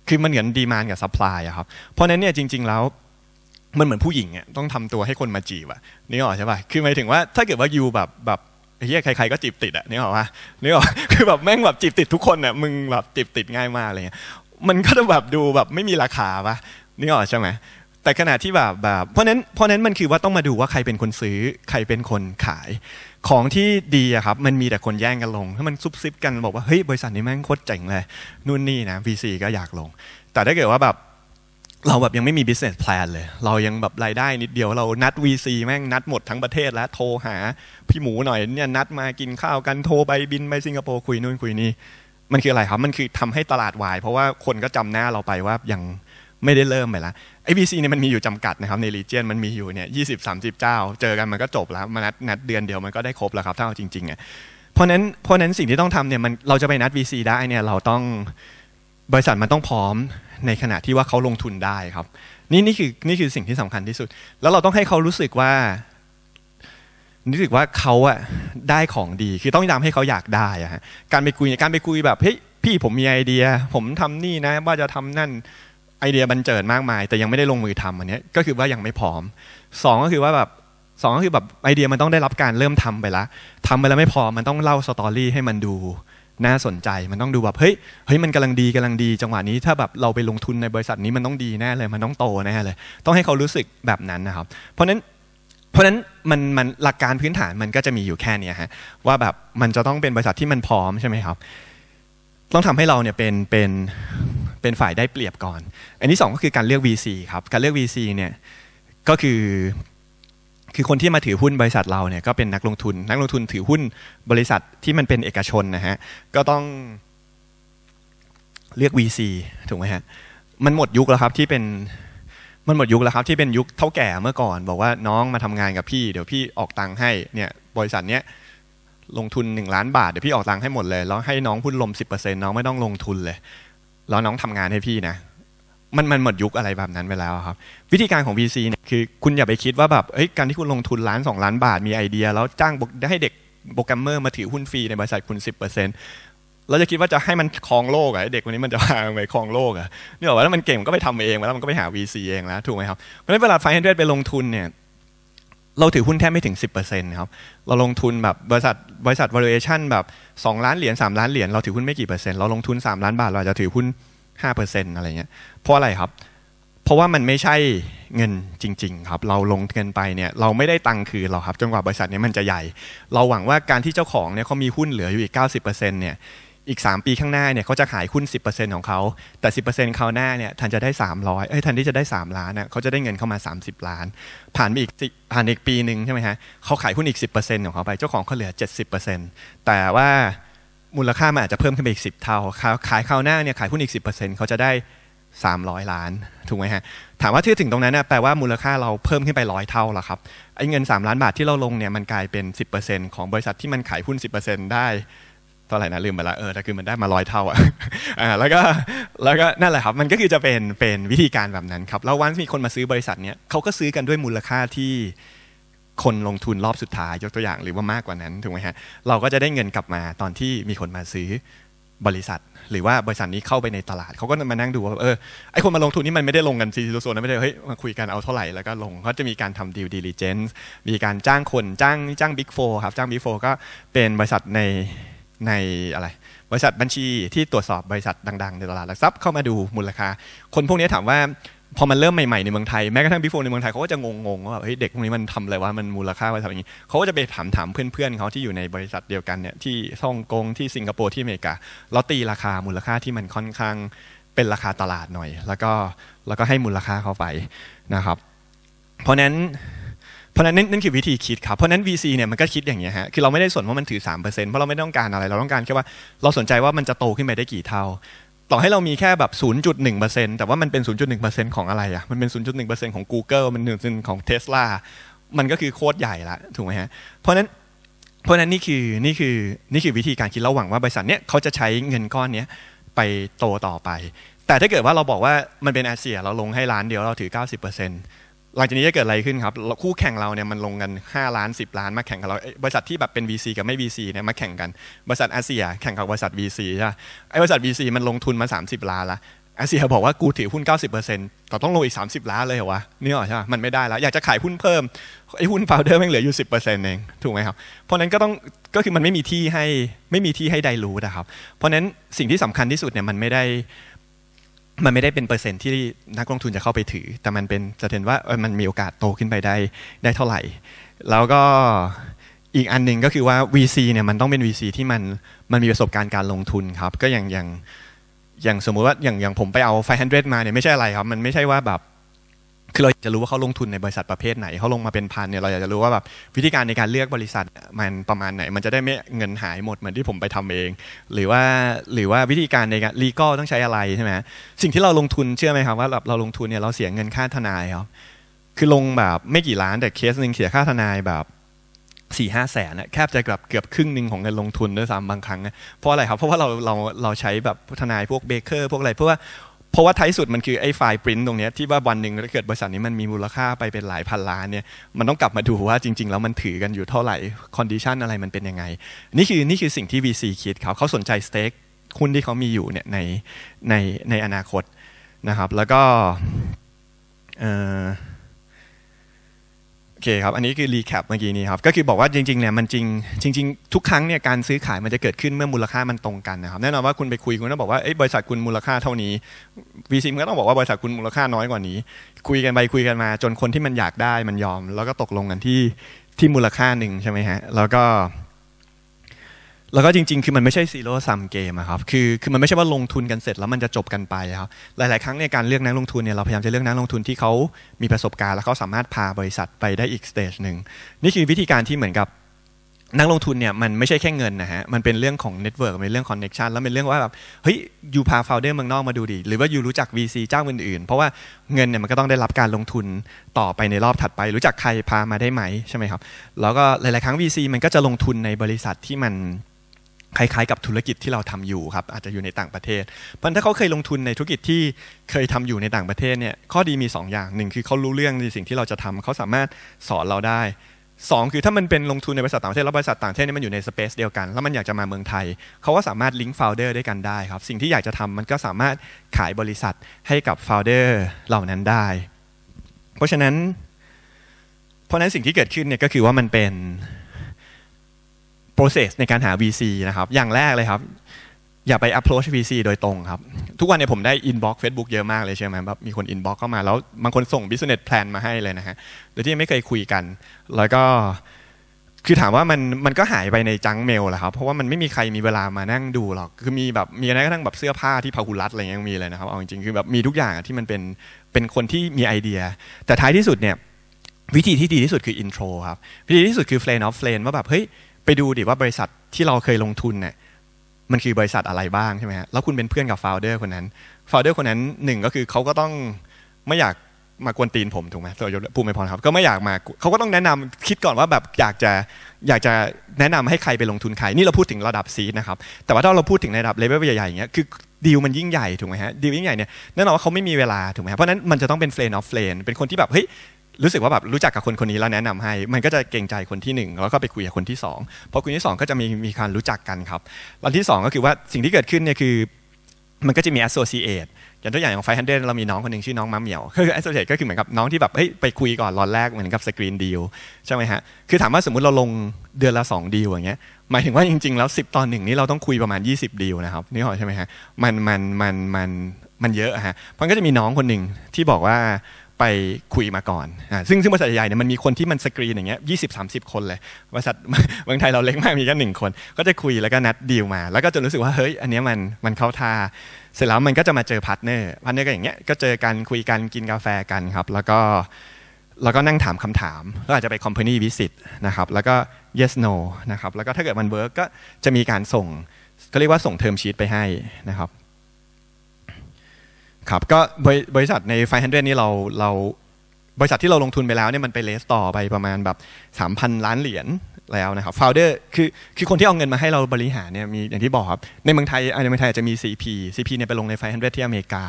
คือมันเหมือนดีมานกับซัพพลายอะครับเพราะนั้นเนี่ยจริงๆแล้วมันเหมือนผู้หญิงี่ยต้องทำตัวให้คนมาจีบอะนี่ออกใช่ป่ะคือหมายถึงว่าถ้าเกิดว่ายูแบบแบบเฮียใครๆก็จีบติดอะนึหรอกะนึหรอกคือแบบแม่งแบบจีบติดทุกคนอะมึงแบบจีบติดง่ายมากเลยมันก็จะแบบดูแบบไม่มีราคาปะนึหรอกใช่ไหมแต่ขณะที่แบบแบบเพราะนั้นเพราะนั้นมันคือว่าต้องมาดูว่าใครเป็นคนซื้อใครเป็นคนขาย ของที่ดีอะครับมันมีแต่คนแย่งกันลงถ้ามันซุบซิบกันบอกว่าเฮ้ยบริษัทนี้แม่งโคตรเจ๋งเลยนู่นนี่นะ VC ก็อยากลง แต่ถ้าเกิดว่าแบบเราแบบยังไม่มี business plan เลยเรายังแบบรายได้นิดเดียวเรานัด VC แม่งนัดหมดทั้งประเทศแล้วโทรหาพี่หมูหน่อยเนี่ยนัดมากินข้าวกันโทรไปบินไปสิงคโปร์คุยนู่นคุยนี่มันคืออะไรครับมันคือทำให้ตลาดวาย เพราะว่าคนก็จำหน้าเราไปว่ายังไม่ได้เริ่มไปละไอ้ีซีเนี่ยมันมีอยู่จำกัดนะครับในรีเจนมันมีอยู่เนี่ยยี่สิบสามสิบเจ้า เจอกันมันก็จบแล้วมานัดนัดเดือนเดียวมันก็ได้ครบแล้วครับถ้าเอาจริงๆอ่ะเพราะนั้นเพราะนั้นสิ่งที่ต้องทำเนี่ยมันเราจะไปนัด VC ได้เนี่ยเราต้องบริษัทมันต้องพร้อมในขณะที่ว่าเขาลงทุนได้ครับ นี่นี่คือนี่คือสิ่งที่สำคัญที่สุดแล้วเราต้องให้เขารู้สึกว่ารู้สึกว่าเขาอะได้ของดีคือต้องทำให้เขาอยากได้อะฮะการไปคุยการไปคุยแบบเฮ้ยพี่ผมมีไอเดีย ผมทำนี่นะ ว่าจะทำนั่นไอเดียบันเจิดมากมาย แต่ยังไม่ได้ลงมือทำอันนี้ก็คือว่ายังไม่พร้อมสองก็คือว่าแบบสองก็คือแบบไอเดียมันต้องได้รับการเริ่มทำไปละทำไปแล้วไม่พอมันต้องเล่าสตอรี่ ให้มันดูน่าสนใจมันต้องดูแบบเฮ้ยเฮ้ยมันกำาลังดีกำลังดีจังหวะนี้ถ้าแบบเราไปลงทุนในบริษัทนี้มันต้องดีแน่เลยมันต้องโตแน่เลยต้องให้เขารู้สึกแบบนั้นนะครับ เพราะนั้นเพราะนั้นมันมันหลักการพื้นฐานมันก็จะมีอยู่แค่นี้ฮะว่าแบบมันจะต้องเป็นบริษัทที่มันพร้อมใช่ไหมครับต้องทำให้เราเนี่ยเป็นเป็นเป็นฝ่ายได้เปรียบก่อน อันที่2ก็คือการเลือก VC ครับการเลือก VC เนี่ยก็คือคือคนที่มาถือหุ้นบริษัทเราเนี่ยก็เป็นนักลงทุน นักลงทุนถือหุ้นบริษัทที่มันเป็นเอกชนนะฮะก็ต้องเรียก VC ถูกไหมฮะมันหมดยุคแล้วครับที่เป็นมันหมดยุคแล้วครับที่เป็นยุคเท่าแก่เมื่อก่อน บอกว่าน้องมาทำงานกับพี่ เดี๋ยวพี่ออกตังค์ให้เนี่ยบริษัทเนี้ยลงทุน1ล้านบาทเดี๋ยวพี่ออกตังค์ให้หมดเลยแล้วให้น้องพุ่นลม 10%น้องไม่ต้องลงทุนเลยแล้วน้องทำงานให้พี่นะมันมันหมดยุคอะไรแบบนั้นไปแล้วครับ วิธีการของ VC เนี่ยคือคุณอย่าไปคิดว่าแบบเอ้ยการที่คุณลงทุนล้าน 2 ล้านบาทมีไอเดียแล้วจ้างให้เด็กโปรแกรมเมอร์มาถือหุ้นฟรีในบริษัทคุณ 10%เราจะคิดว่าจะให้มันคลองโลกอะเด็กคนนี้มันจะพาไปคลองโลกอะนี่บอกว่าถ้ามันเก่งก็ไปทำเองแล้วมันก็ไปหา VC เองแล้วถูกไหมครับเพราะฉะนั้นเวลาไฟแนนซ์ไปลงทุนเนี่ยเราถือหุ้นแทบไม่ถึง10%ครับ เราลงทุนแบบบริษัทบริษัท valuation แบบ2ล้านเหรียญ3ล้านเหรียญเราถือหุ้นไม่กี่เปอร์เซ็นต์เราลงทุน3ล้านบาทเราจะถือหุ้น5%อะไรเงี้ย เพราะอะไรครับ เพราะว่ามันไม่ใช่เงินจริง ๆ ครับ เราลงเงินไปเนี่ย เราไม่ได้ตังค์คืนเราครับจนกว่าบริษัทนี้มันจะใหญ่ เราหวังว่าการที่เจ้าของเนี่ยเขามีหุ้นเหลืออยู่อีก 90%เนี่ย อีก 3 ปีข้างหน้าเนี่ยเขาจะขายหุ้น 10%ของเขา แต่ 10%คราวหน้าเนี่ยทันจะได้ 300เอ้ยทันที่จะได้3ล้านเน่ยเขาจะได้เงินเข้ามา30ล้าน ผ่านไปอีกผ่านอีกปีหนึ่งใช่ไหมฮะเขาขายหุ้นอีก10%ของเขาไป เจ้าของเขาเหลือ70%แต่ว่ามูลค่ามันอาจจะเพิ่มขึ้นไปอีกสิเท่า ขายคราวหน้าเนี่ยขายหุ้นอีกสิเขาจะได้ 300 ล้านถูกไหมฮะถามว่าที่ถึงตรงนั้นนะแปลว่ามูลค่าเราเพิ่มขึ้นไปร้อยเท่าแล้วครับไอ้เงิน 3 ล้านบาทที่เราลงเนี่ยมันกลายเป็น 10%ของบริษัทที่มันขายหุ้น 10%ได้เท่าไหร่นะลืมไปละเออแต่คือมันได้มาร้อยเท่าอ่ะแล้วก็แล้วก็นั่นแหละครับ มันก็คือจะเป็นเป็นวิธีการแบบนั้นครับแล้ววันที่มีคนมาซื้อบริษัทเนี้ยเขาก็ซื้อกันด้วยมูลค่าที่คนลงทุนรอบสุดท้ายยกตัวอย่างหรือว่ามากกว่านั้นถูกไหมฮะเราก็จะได้เงินกลับมาตอนที่มีคนมาซื้อบริษัทหรือว่าบริษัทนี้เข้าไปในตลาดเขาก็มานั่งดูว่าเออไอคนมาลงทุนนี่มันไม่ได้ลงกันซีซีโซนนะไม่ได้เฮ้ยมาคุยกันเอาเท่าไหร่แล้วก็ลงเขาจะมีการทำดีลดีลิเจนซ์มีการจ้างคนจ้างจ้างบิ๊กโฟครับจ้างบิ๊กโฟก็เป็นบริษัทในในอะไร บริษัทบัญชีที่ตรวจสอบบริษัทดัง ๆ ในตลาดหลักทรัพย์เข้ามาดูมูลค่าคนพวกนี้ถามว่าพอมันเริ่มใหม่ๆในเมืองไทยแม้กระทั่งพี่โฟนในเมืองไทยเขาก็จะงงๆว่าเฮ้ยเด็กพวกนี้มันทำอะไรวะมันมูลค่าว่าทำอย่างนี้เขาก็จะไปถามๆเพื่อนๆเขาที่อยู่ในบริษัทเดียวกันเนี่ยที่ฮ่องกงที่สิงคโปร์ที่อเมริกาแล้วตีราคามูลค่าที่มันค่อนข้างเป็นราคาตลาดหน่อย แล้วก็แล้วก็ให้มูลค่าเข้าไปนะครับ เพราะนั้นเพราะนั้นนั่นคือวิธีคิดครับเพราะนั้น VC เนี่ยมันก็คิดอย่างเงี้ยฮะคือเราไม่ได้สนว่ามันถือ3%เพราะเราไม่ต้องการอะไรเราต้องการแค่ว่าเราสนใจว่ามันจะโตขึ้นไปได้กี่เท่าต่อให้เรามีแค่แบบ 0.1%แต่ว่ามันเป็น 0.1%ของอะไรอะ่ะ มันเป็น 0.1%ของ Google มันหนึ่งของ t ท s l a มันก็คือโคตรใหญ่ละถูกไหมฮะ เพราะนั้นเพราะนั้นนี่คือนี่คือนี่คือวิธีการคิดเราหวังว่าบริษัทเนี้ย เขาจะใช้เงินก้อนเนี้ยไปโตต่อไป แต่ถ้าเกิดว่าเราบอกว่ามันเป็นอาเซียเราลงให้ล้านเดียวเราถือ 90%เหลังจากนี้จะเกิดอะไรขึ้นครับคู่แข่งเราเนี่ยมันลงกัน5ล้าน10ล้าน มาแข่งกับเราบริษัทที่แบบเป็น VC กับไม่ VC เนี่ยมาแข่งกันบริษัทอาเซีย แข่งกับบริษัท VC ใช่ไหมไอ้บริษัท VC มันลงทุนมา 30ล้านละอาเซียบอกว่ากูถือหุ้น90%ต่ต้องลงอีก30 ล้านเลยเหรอวะนี่หรอใช่ไหมมันไม่ได้แล้วอยากจะขายหุ้นเพิ่มไอ้หุ้นโฟลเดอร์มันเหลืออยู่10%เองถูกไหมครับเพราะนั้นก็ต้องก็คือมันไม่มีที่ให้ไม่มีที่ให้ได้รู้นะครับเพราะนั้นสิ่งที่สำคัญที่สุดเนี่ยมันไม่ได้มันไม่ได้เป็นเปอร์เซ็นต์ที่นักลงทุนจะเข้าไปถือ แต่มันเป็นจะเห็นว่ามันมีโอกาสโตขึ้นไปได้ได้เท่าไหร่ แล้วก็อีกอันหนึ่งก็คือว่า VC เนี่ยมันต้องเป็น VC ที่มันมันมีประสบการณ์การลงทุนครับก็อย่างอย่างอย่างสมมุติว่าอย่างอย่างผมไปเอา 500 มาเนี่ยไม่ใช่อะไรครับมันไม่ใช่ว่าแบบคือเราจะรู้ว่าเขาลงทุนในบริษัทประเภทไหนเขาลงมาเป็นพันเนี่ยเราอยากจะรู้ว่าแบบวิธีการในการเลือกบริษัทมันประมาณไหน มันจะได้ไม่เงินหายหมดเหมือนที่ผมไปทำเอง หรือว่าหรือว่าวิธีการในการลีก็ต้องใช้อะไรใช่ไหมสิ่งที่เราลงทุนเชื่อไหมครับว่าเราลงทุนเนี่ยเราเสียเงินค่าทนายครับคือลงแบบไม่กี่ล้านแต่เคสหนึ่งเสียค่าทนายแบบสี่ห้าแสนแคบจะกลับเกือบครึ่งหนึ่งของเงินลงทุนด้วยซ้ำบางครั้งเพราะอะไรครับเพราะว่าเราเราเราใช้แบบทนายพวกเบเกอร์พวกอะไรเพราะว่าเพราะว่าท้ายสุดมันคือไอ้ไฟล์ปริ้นตรงนี้ที่ว่าวันหนึ่งถ้าเกิดบริษัทนี้มันมีมูลค่าไปเป็นหลายพันล้านเนี่ย มันต้องกลับมาดูว่าจริง ๆ แล้วมันถือกันอยู่เท่าไหร่คอนดิชันอะไรมันเป็นยังไง นี่คือนี่คือสิ่งที่ VC คิดเขาเขาสนใจสเต็กคุณที่เขามีอยู่เนี่ยในในในอนาคต นะครับ แล้วก็เอ่อโอเคครับ อันนี้คือรีแคปเมื่อกี้นี้ครับ ก็คือบอกว่าจริงๆ เนี่ยมันจริง จริง ๆ ทุกครั้งเนี่ยการซื้อขายมันจะเกิดขึ้นเมื่อมูลค่ามันตรงกันนะครับ แน่นอนว่าคุณไปคุยคุณต้องบอกว่าบริษัทคุณมูลค่าเท่านี้วีซีมก็ต้องบอกว่าบริษัทคุณมูลค่าน้อยกว่านี้ คุยกันไปคุยกันมาจนคนที่มันอยากได้มันยอม แล้วก็ตกลงกันที่ที่มูลค่าหนึ่งใช่ไหมฮะ แล้วก็แล้วก็จริงๆ คือมันไม่ใช่ซีโร่ซัมเกมครับ คือคือมันไม่ใช่ว่าลงทุนกันเสร็จ แล้วมันจะจบกันไปครับ หลาย ๆ ครั้งในการเลือกนักลงทุนเนี่ยเราพยายามจะเลือกนักลงทุนที่เขามีประสบการณ์แล้วเขาสามารถพาบริษัทไปได้อีกสเตจหนึ่ง นี่คือวิธีการที่เหมือนกับนักลงทุนเนี่ยมันไม่ใช่แค่เงินนะฮะ มันเป็นเรื่องของเน็ตเวิร์กเป็นเรื่องคอนเน็ชันแล้วเป็นเรื่องว่าแบบเฮ้ยยูพาโฟลเดอร์เมืองนอกมาดูดิหรือว่ายูรู้จัก VC เจ้าอื่นๆ เพราะว่าเงินเนี่ยมันก็ต้องได้รับการลงทุนต่อไปในรอบถัดไป รู้จักใครพามาได้ไหมใช่ไหมครับแล้วก็หลายๆ ครั้ง VC มันก็จะลงทุนในบริษัทที่มันคล้ายๆกับธุรกิจที่เราทำอยู่ครับอาจจะอยู่ในต่างประเทศ เพราะถ้าเขาเคยลงทุนในธุรกิจที่เคยทำอยู่ในต่างประเทศเนี่ยข้อดีมี2ออย่างหนึ่งคือเขารู้เรื่องในสิ่งที่เราจะทำเขาสามารถสอนเราได้งคือถ้ามันเป็นลงทุนในบริษัทต่างประเทศแล้วบริษัทต่างประเทศนี่มันอยู่ในสเปซเดียวกัน แล้วมันอยากจะมาเมืองไทยเขาก็สามารถลิงก์โฟลเดอร์ด้วยกันได้ครับสิ่งที่อยากจะทำมันก็สามารถขายบริษัทให้กับโฟลเดอร์เหล่านั้นได้ เพราะฉะนั้นเพราะฉะนั้นสิ่งที่เกิดขึ้นเนี่ยก็คือว่ามันเป็น process ในการหา VC นะครับอย่างแรกเลยครับ อย่าไป approach VC โดยตรงครับ ทุกวันเนี่ยผมได้ inbox Facebook เยอะมากเลยใช่ไหมแบบมีคน inbox เข้ามาแล้วบางคนส่ง business plan มาให้เลยนะฮะโดยที่ไม่เคยคุยกันแล้วก็คือถามว่ามันมันก็หายไปในจังเมลแหละครับเพราะว่ามันไม่มีใครมีเวลามานั่งดูหรอกคือมีแบบมีอะไรก็ทั้งแบบเสื้อผ้าที่พาหุรัตอะไรเงี้ยมีเลยนะครับเอาจริงๆคือแบบมีทุกอย่างที่มันเป็นเป็นคนที่มีไอเดีย แต่ท้ายที่สุดเนี่ยวิธีที่ดีที่สุดคือ Intro ครับวิธีที่สุดคือเฟ d นอ f r เฟ n นว่าแบบเฮ้ยไปดูดิว่าบริษัทที่เราเคยลงทุนเนี่ยมันคือบริษัทอะไรบ้างใช่ไหมฮะแล้วคุณเป็นเพื่อนกับโฟลเดอร์คนนั้นโฟลเดอร์คนนั้นหนึ่งก็คือเขาก็ต้องไม่อยากมากวนตีนผมถูกไหมตัวยศภูมิพรครับ ก็ไม่อยากมาเขาก็ต้องแนะนำคิดก่อนว่าแบบอยากจะอยากจะแนะนำให้ใครไปลงทุนใครนี่เราพูดถึงระดับซีนะครับแต่ว่าถ้าเราพูดถึงในระดับเลเวลใหญ่ๆอย่างเงี้ยคือดีลมันยิ่งใหญ่ถูกไหมฮะดีลยิ่งใหญ่เนี่ยแน่นอนว่าเขาไม่มีเวลาถูกไหมเพราะนั้นมันจะต้องเป็นเฟรนออฟเฟรนเป็นคนที่แบบเฮ้ยรู้สึกว่าแบบรู้จักกับคนคนนี้แล้วแนะนำให้ มันก็จะเก่งใจคนที่1แล้วก็ไปคุยกับคนที่2พราะคนที่2ก็จะมีมีการรู้จักกันครับวันที่2ก็คือว่าสิ่งที่เกิดขึ้นเนี่ยคือ มันก็จะมีแอสโซเชตอย่างตัวอย่างของไฟฮันเดเรามีน้องคนหนึ่งชื่อน้องมะเหมียว คือแอสโซเชตก็คือเหมือนกับน้องที่แบบ เฮ้ยไปคุยก่อนรอนแรกเหมือนกับสกรีนดีลใช่ไหมฮะ คือถามว่าสมมติเราลงเดือนละ2ดีลอย่างเงี้ย หมายถึงว่าจริง ๆ แล้ว10ตอนหนึ่งนี่เราต้องคุยประมาณ20ดีลนะครับนี่หอใช่ไหมฮะมันมันมันมันมันเยอะฮะมันก็จะมีน้องคนหนึ่งที่บอกว่าไปคุยมาก่อนอซึ่งซึ่งบริษัทใหญ่เนี่ยมันมีคนที่มันสกรีนอย่างเงี้ยยี่สิบสามสิบคนเลยบริษัทเมืองไทยเราเล็กมากมีแค่หนึ่งคน ก็จะคุยแล้วก็นัดดีลมา แล้วก็จะรู้สึกว่าเฮ้ยอันนี้มันมันเข้าท่า เสร็จแล้วมันก็จะมาเจอพาร์ทเนอร์ พาร์ทเนอร์ก็อย่างเงี้ย ก็เจอกันคุยกันกินกาแฟกันครับ แล้วก็แล้วก็นั่งถามคำถามก็อาจจะไปคอมพานีวิสิตนะครับ แล้วก็ yes no นะครับ แล้วก็ถ้าเกิดมันเวิร์กก็จะมีการส่งก็เรียกว่าส่งเทอมชีตไปให้นะครับครับก็บริษัทในไฟฮนเดนี่เราเราบริษัทที่เราลงทุนไปแล้วเนี่ยมันไปเลสต่อไปประมาณแบบ3,000ล้านเหรียญแล้วนะครับโฟลเดอร์คือคือคนที่เอาเงินมาให้เราบริหารเนี่ยมีอย่างที่บอกครับในเมืองไทยในเมืองไทยอาจจะมี CP CP เนี่ยไปลงในไฟฮนเดที่อเมริกา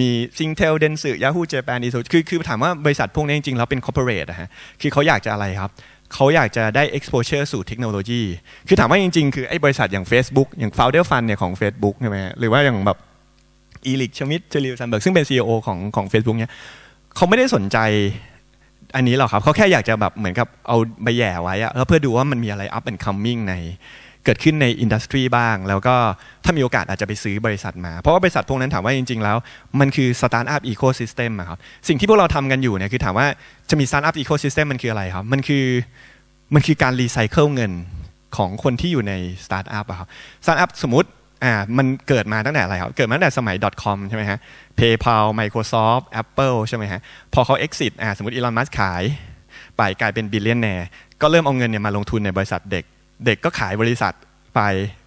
มีซิงเทลเดนสึยาฮูเจแปนอีสุคือคือถามว่าบริษัทพวกนี้จริงๆแล้วเป็นคอร์เปอเรทนะฮะคือเขาอยากจะอะไรครับเขาอยากจะได้เอ็์โพเชอร์สู่เทคโนโลยีคือถามว่าจริงๆคือไอ้บริษัทอย่าง Facebook อย่าง Founder Fund เนี่ยของ Facebook ใช่ไหมหรือว่าอย่างแบบอีลิกชมิดเจริลซันเบิร์กซึ่งเป็น CEO ของของเ a c e b o o k เนี่ยเขาไม่ได้สนใจอันนี้หรอกครับเขาแค่อยากจะแบบเหมือนกับเอาใบแย่ไว้อะแล้วเพื่อดูว่ามันมีอะไร up and coming ในเกิดขึ้นในอินดัสทรีบ้าง แล้วก็ถ้ามีโอกาสอาจจะไปซื้อบริษัทมา เพราะว่าบริษัทพวกนั้นถามว่าจริงๆแล้วมันคือสตาร์ทอัพอีโคซิสเต็มครับสิ่งที่พวกเราทำกันอยู่เนี่ยคือถามว่าจะมีสตาร์ทอัพอีโคซิสเต็มมันคืออะไรครับมันคือมันคือการรีไซเคิลเงินของคนที่อยู่ในสตาร์ทอัพครับสตาร์ทอัพสมมติอ่ามันเกิดมาตั้งแต่อะไรครับเกิดมาตั้งแต่สมัย .com ใช่ไหมฮะ PayPal Microsoft Apple ใช่ไหมฮะพอเขา exit อ่าสมมติอีลอนมัสขายไปกลายเป็นบิลเล o n น i r e ก็เริ่มเอาเงินเนี่ยมาลงทุนในบริษัทเด็ก เด็กก็ขายบริษัทไป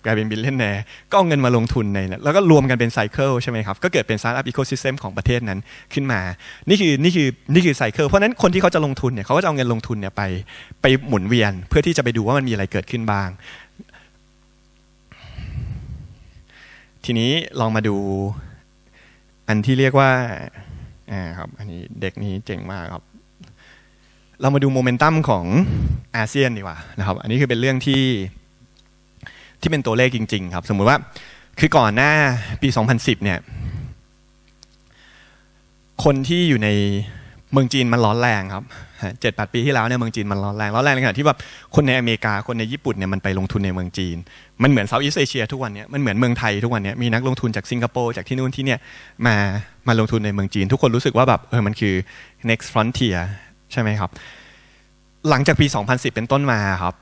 กลายเป็นบิลเล o n น i r e ก็เอาเงินมาลงทุนในแล้วก็รวมกันเป็นไซเคิลใช่ไหมครับก็เกิดเป็นสตาร์ทอัพอีโคซิสเมของประเทศนั้นขึ้นมา นี่คือนี่คือนี่คือไซเคิลเพราะนั้นคนที่เขาจะลงทุนเนี่ยเขาก็จะเอาเงินลงทุนเนี่ยไปไปหมุนเวียนเพื่อที่จะไปดูว่ามันมีอะไรเกิดขึ้นบ้างทีนี้ลองมาดู อันที่เรียกว่า อ่าครับ อันนี้เด็กนี้เจ๋งมากครับ เรามาดูโมเมนตัมของอาเซียนดีกว่านะครับ อันนี้คือเป็นเรื่องที่ที่เป็นตัวเลขจริงๆครับ สมมุติว่า คือก่อนหน้าปี 2010 เนี่ย คนที่อยู่ในเมืองจีนมันร้อนแรงครับ เจ็ดแปดปีที่แล้วเนี่ยเมืองจีนมันร้อนแรง ร้อนแรงในขณะที่แบบคนในอเมริกาคนในญี่ปุ่นเนี่ยมันไปลงทุนในเมืองจีน มันเหมือนเซาท์อีสเอเชียทุกวันนี้มันเหมือนเมืองไทยทุกวันนี้มีนักลงทุนจากสิงคโปร์จากที่นู่นที่เนี่ยมามาลงทุนในเมืองจีนทุกคนรู้สึกว่าแบบเออมันคือ next frontier ใช่ไหมครับหลังจากปี 2010 เป็นต้นมาครับ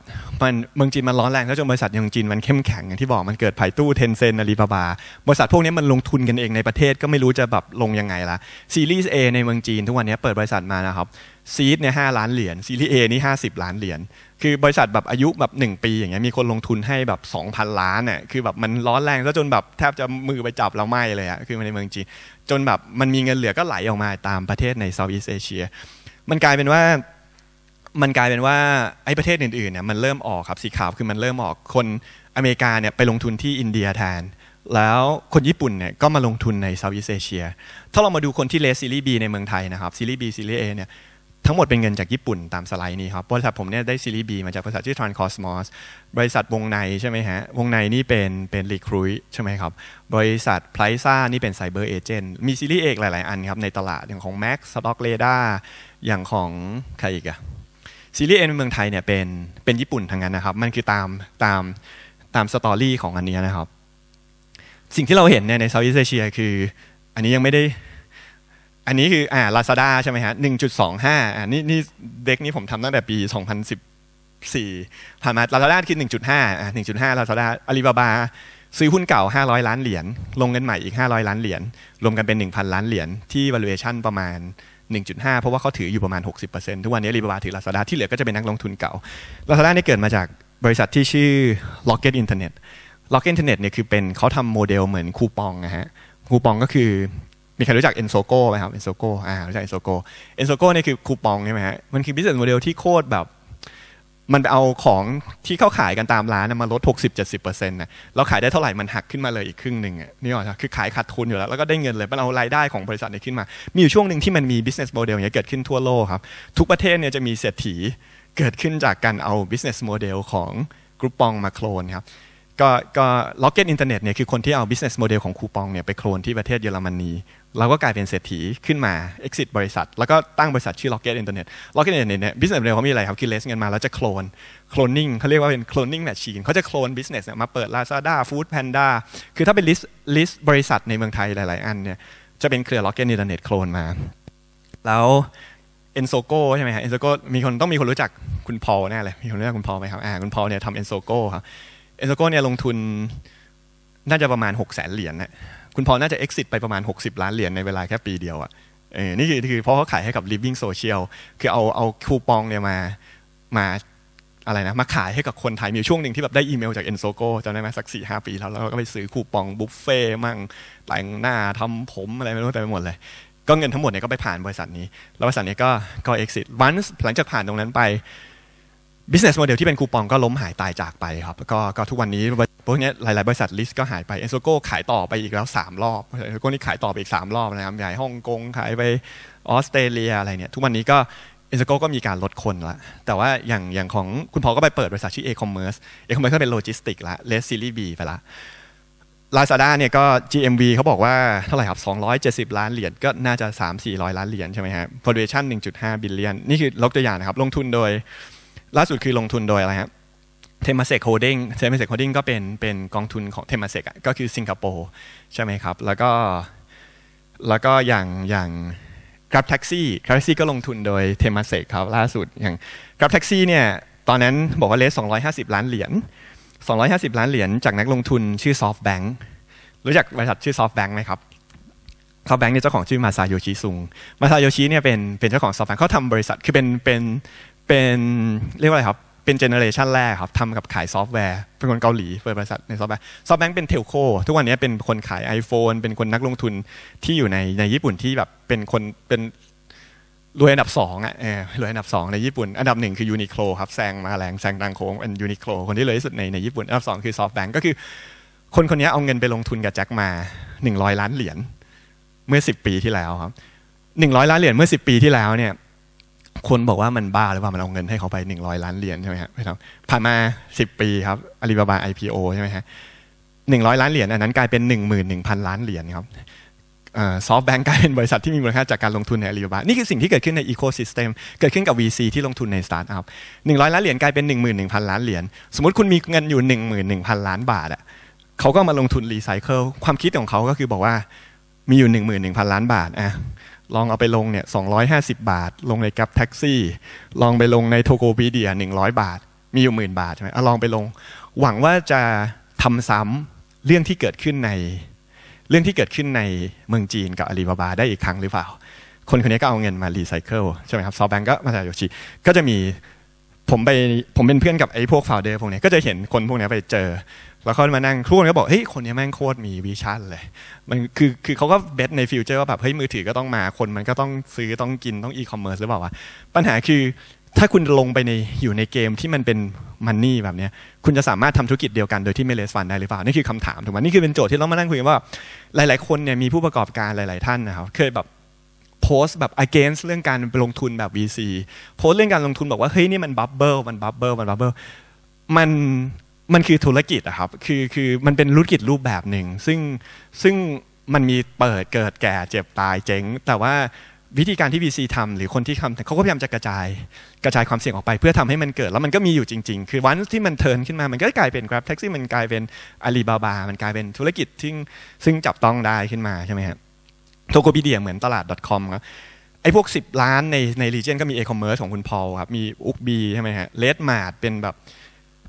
มันเมืองจีนมันร้อนแรงแล้วจนบริษัทยังจีนมันเข้มแข็งอย่างที่บอกมันเกิดไผ่ตู้เทนเซนอาลีบาบาบริษัทพวกนี้มันลงทุนกันเองในประเทศก็ไม่รู้จะแบบลงยังไงละซีรีส์ A ในเมืองจีนทุกวันนี้เปิดบริษัทมานะครับซีดเนี่ยห้าล้านเหรียญซีรีส์ A นี่50ล้านเหรียญคือบริษัทแบบอายุแบบ1ปีอย่างเงี้ยมีคนลงทุนให้แบบ2,000ล้านเนี่ยคือแบบมันร้อนแรงซะจนแบบแทบจะมือไปจับเราไม่เลยอะคือในเมืองจีนจนแบบมันมีเงินเหลือก็ไหลออกมาตามประเทศในเซาท์อีสเอเชียมันกลายเป็นว่ามันกลายเป็นว่าไอ้ประเทศอื่นๆเนี่ยมันเริ่มออกครับสีขาวคือมันเริ่มออก คนอเมริกาเนี่ยไปลงทุนที่อินเดียแทน แล้วคนญี่ปุ่นเนี่ยก็มาลงทุนในเซาท์อีสเอเชีย ถ้าเรามาดูคนที่เลสซีรีส์บีในเมืองไทยนะครับซีรีส์บีซีรีส์เอเนี่ยทั้งหมดเป็นเงินจากญี่ปุ่นตามสไลด์นี้ครับบริษัทผมเนี่ยได้ซีรีส์บีมาจากบริษัทชื่อ Transcosmos บริษัทวงในใช่ไหมฮะวงในนี่เป็นเป็นรีครูใช่ไหมครับ บริษัทไพรซ่านี่เป็นไซเบอร์เอเจนต์มีซีรีส์เอกหลายๆ อันครับในตลาดอย่างของ Max Stock Radar อย่างของใครอีกอะซีรีส์เอ็นเมืองไทยเนี่ยเป็นเป็นญี่ปุ่นทั้งนั้นนะครับ มันคือตามตามตามสตอรี่ ของอันนี้นะครับ สิ่งที่เราเห็นเนี่ยในเซาท์อีสเอเชียคือ อันนี้ยังไม่ได้ อันนี้คืออ่าลาซาด้าใช่ไหมฮะหนึ่งจุดสองห้าอันนี้นี่เด็กนี้ผมทำตั้งแต่ปีสองพันสิบสี่ผ่านมาลาซาด้าคือหนึ่งจุดห้าอ่าหนึ่งจุดห้าลาซาด้าอาลีบาบาซื้อหุ้นเก่า 500 ล้านเหรียญลงเงินใหม่อีก 500 ล้านเหรียญรวมกันเป็น 1,000 ล้านเหรียญที่ valuation ประมาณ1.5เพราะว่าเขาถืออยู่ประมาณ 60%ทุกวันนี้รีบาบาถือลาซาด้าที่เหลือก็จะเป็นนักลงทุนเก่าลาซาด้านี่เกิดมาจากบริษัทที่ชื่อ Locket Internet Locket Internet เนี่ยคือเป็นเขาทำโมเดลเหมือนคูปองนะฮะคูปองก็คือมีใครรู้จักเอนโซโก้ไหมครับเอนโซโก้อ่ารู้จักเอนโซโก้เอนโซโก้เนี่ยคือคูปองใช่ไหมฮะมันคือ business model ที่โคตรแบบมันเอาของที่เขาขายกันตามร้านมาลด60-70%เเปอร์ซ็นต์นะเราขายได้เท่าไหร่มันหักขึ้นมาเลยอีกครึ่งหนึ่งนี่หรอคือขายขาดทุนอยู่แล้วแล้วก็ได้เงินเลย มันเอารายได้ของบริษัทนี้ขึ้นมา มีอยู่ช่วงหนึ่งที่มันมี business model เนี้ยเกิดขึ้นทั่วโลกครับ ทุกประเทศเนี่ยจะมีเศรษฐีเกิดขึ้นจากการเอา business model ของกรุ๊ปปองมาโคลนครับก็ก็ล็อกเก็ตอินเทอร์เน็ตเนี่ยคือคนที่เอา business model ของคูปองเนี่ยไปโคลนที่ประเทศเยอรมนีเราก็กลายเป็นเศรษฐีขึ้นมา exit บริษัทแล้วก็ตั้งบริษัทชื่อ Rocket Internet Rocket Internet เนี่ย business model เขามีอะไรครับคิดเลสเงินมาแล้วจะโคลน cloning เขาเรียกว่าเป็น cloning machine เขาจะโคลน business เนี่ยมาเปิด Lazada Food Panda คือถ้าเป็น list list บริษัทในเมืองไทยหลาย ๆ อันเนี่ยจะเป็นเครือ Rocket Internet โคลนมาแล้ว e n s o ซ o ใช่ไหมฮะเอนโซโกมีคนต้องมีคนรู้จักคุณพอลแน่เลยมีคนรู้จักคุณพอลไหมครับอ่าคุณพอลเนี่ยทำ e n s o ซ o ครับ e n s o ซ o เนี่ยลงทุนน่าจะประมาณ6กแสนเหรียญนะคุณพอน่าจะ exit ไปประมาณ 60ล้านเหรียญในเวลาแค่ปีเดียวอะ่ะ เออนี่คือคือเพราะเขาขายให้กับ living social คือเอาเอาคูปองเนี่ยมา มาอะไรนะมาขายให้กับคนไทยมีช่วงหนึ่งที่แบบได้อีเมลจากเอ็นโซโกจำได้ไหมสักสี่ห้าปีแล้วแล้วก็ไปซื้อคูปองบุฟเฟ่มั่งแต่งหน้าทำผมอะไรไม่รู้แต่ไปหมดเลย ก็เงินทั้งหมดเนี่ยก็ไปผ่านบริษัทนี้แล้วบริษัทนี้ก็ก็ exit once หลังจากผ่านตรงนั้นไป business model ที่เป็นคูปองก็ล้มหายตายจากไปครับก็ก็ทุกวันนี้พวกนี้หลายๆบริษัทลิสต์ก็หายไปเอนโซโก้ขายต่อไปอีกแล้ว 3 รอบเอนโซโก้นี่ขายต่อไปอีก 3 รอบนะครับใหญ่ฮ่องกงขายไปออสเตรเลียอะไรเนี่ยทุกวันนี้ก็เอนโซโก้ก็มีการลดคนละแต่ว่าอย่างอย่างของคุณพอก็ไปเปิดบริษัทชื่อเอคอมเมิร์ซเอคอมเมิร์ซก็เป็นโลจิสติกละเลสซีรีส์บีไปละลาซาด้าเนี่ยก็ GMV เขาบอกว่าเท่าไหร่ครับ270 ล้านเหรียญก็น่าจะ 3 400ล้านเหรียญใช่ไหมฮะ valuation 1.5 บิลเลียนนี่คือลกตัวอย่างนะครับลงทุนโดยล่าสุดคือลงทุนโดยอะไรครับเทมเซกโฮดดิ้งเทมเซกโฮดดิ้งก็เป็นเป็นกองทุนของเทมเซกก็คือสิงคโปร์ใช่ไหมครับแล้วก็แล้วก็อย่างอย่าง Grab Taxi Grab Taxi ก็ลงทุนโดยเทมเซกครับล่าสุดอย่าง Grab Taxi เนี่ยตอนนั้นบอกว่าเลส250 ล้านเหรียญ250ล้านเหรียญจากนักลงทุนชื่อ SoftBank รู้จักบริษัทชื่อ SoftBank ไหมครับเขาแบงค์เนี่ยเจ้าของชื่อมาซาโยชิซุงมาซาโยชิเนี่ยเป็นเป็นเจ้าของซอฟต์แวร์เขาทำบริษัทคือเป็นเป็นเป็นเรียกว่าอะไรครับเป็นเจเนอเรชันแรกครับทำกับขายซอฟต์แวร์เป็นคนเกาหลีเปิดบริษัทในซอฟต์แวร์ซอฟต์แบงค์เป็นเทลโคทุกวันนี้เป็นคนขาย iPhone เป็นคนนักลงทุนที่อยู่ในในญี่ปุ่นที่แบบเป็นคนเป็นรวยอันดับสองอ่ะรวยอันดับสองในญี่ปุ่น อันดับหนึ่งคือยูนิโคลครับแซงมาแรงแซงดังโค้งเป็นยูนิโคลคนที่รวยที่สุดในในญี่ปุ่นอันดับสองคือซอฟต์แบงก์ก็คือคนคนนี้เอาเงินไปลงทุนกับแจ็คมาหนึ่งร้อยล้านเหรียญเมื่อสิบปีที่แล้วครับหนึ่งร้อยล้านเหรียญเมื่อิบปีที่แล้วเนี่ยคนบอกว่ามันบ้าหรือว่ามันเอาเงินให้เขาไป 100 ล้านเหรียญใช่ไหม่ครับผ่านมา 10 ปีครับอาลีบาบา IPO ใช่ไหมฮะหนึ่งร้อยล้านเหรียญอันนั้นกลายเป็น1 1 0 0 0 ล้านเหรียญครับซอฟต์แบงก์กลายเป็นบริษัทที่มีมูลค่าจากการลงทุนในอาลีบาบา นี่คือสิ่งที่เกิดขึ้นในอีโคซิสเต็มเกิดขึ้นกับ VC ที่ลงทุนในสตาร์ทอัพหนึ่งร้อยล้านเหรียญกลายเป็น 1 1 0 0 0ล้านเหรียญสมมติคุณมีเงินอยู่ 1 1 0 0 0 ล้านบาทอ่ะเขาก็มาลงทุนรีไซเคิลความคิดของเขาก็คือบอกว่ามีอยู่ 1 1 0 0 0 ล้านบาทอ่ะลองเอาไปลงเนี่ย250 บาทลงในกับแท็กซี่ ลองไปลงในโทโกพีเดีย 100 บาทมีอยู่หมื่นบาทใช่ไหมอลองไปลง หวังว่าจะทำซ้ำเรื่องที่เกิดขึ้นในเรื่องที่เกิดขึ้นในเมืองจีนกับอาลีบาบา ได้อีกครั้งหรือเปล่า คนคนนี้ก็เอาเงินมารีไซเคิลใช่ไหมครับซอแบงก็มาจากโยชิก็จะมีผมไปผมเป็นเพื่อนกับไอ้พวกฟาวเดอร์พวกนี้ก็จะเห็นคนพวกนี้ไปเจอแล้วเขามานั่งครูคนก็บอกเฮ้ยคนนี้แม่งโคตรมีวิชั่นเลยมันคือคือเขาก็เบสในฟิวเจอร์ว่าแบบเฮ้ยมือถือก็ต้องมาคนมันก็ต้องซื้อต้องกินต้องอีคอมเมิร์ซหรือเปล่าวะปัญหาคือถ้าคุณลงไปในอยู่ในเกมที่มันเป็นมันนี่แบบนี้คุณจะสามารถทำธุรกิจเดียวกันโดยที่ไม่เลสฟันได้หรือเปล่านี่คือคำาถามถูกไหมนี่คือเป็นโจทย์ที่เรามานั่งคุยกันว่าหลาย ๆคนเนี่ยมีผู้ประกอบการหลาย ๆท่านนะครับเคยแบบโพสแบบ against เรื่องการลงทุนแบบ VC โพสเรื่องการลงทุนบอกว่าเฮ้ยนี่มันบับเบิลมันบับเบิลมันบับเบิลมันมันคือธุรกิจอะครับคือคือมันเป็นธุรกิจรูปแบบหนึ่งซึ่งซึ่งมันมีเปิดเกิดแก่เจ็บตายเจ๊งแต่ว่าวิธีการที่ VC ทำหรือคนที่ทำเขาก็พยายามจะกระจายกระจายความเสี่ยงออกไปเพื่อทำให้มันเกิด แล้วมันก็มีอยู่จริงๆ คือวัน ที่มันเทินขึ้นมามันก็กลายเป็น Grab Taxi มันกลายเป็น Alibaba มันกลายเป็นธุรกิจที่ซึ่งจับต้องได้ขึ้นมาใช่ไหมครับโทโกพีเดียเหมือนตลาด .com ครับไอ้พวก10 ล้าน ในในรีเจนก็มี e-commerce ของคุณพอลครับมีอุกบีใช่ไหมฮะเลดมาดเป็นแบบ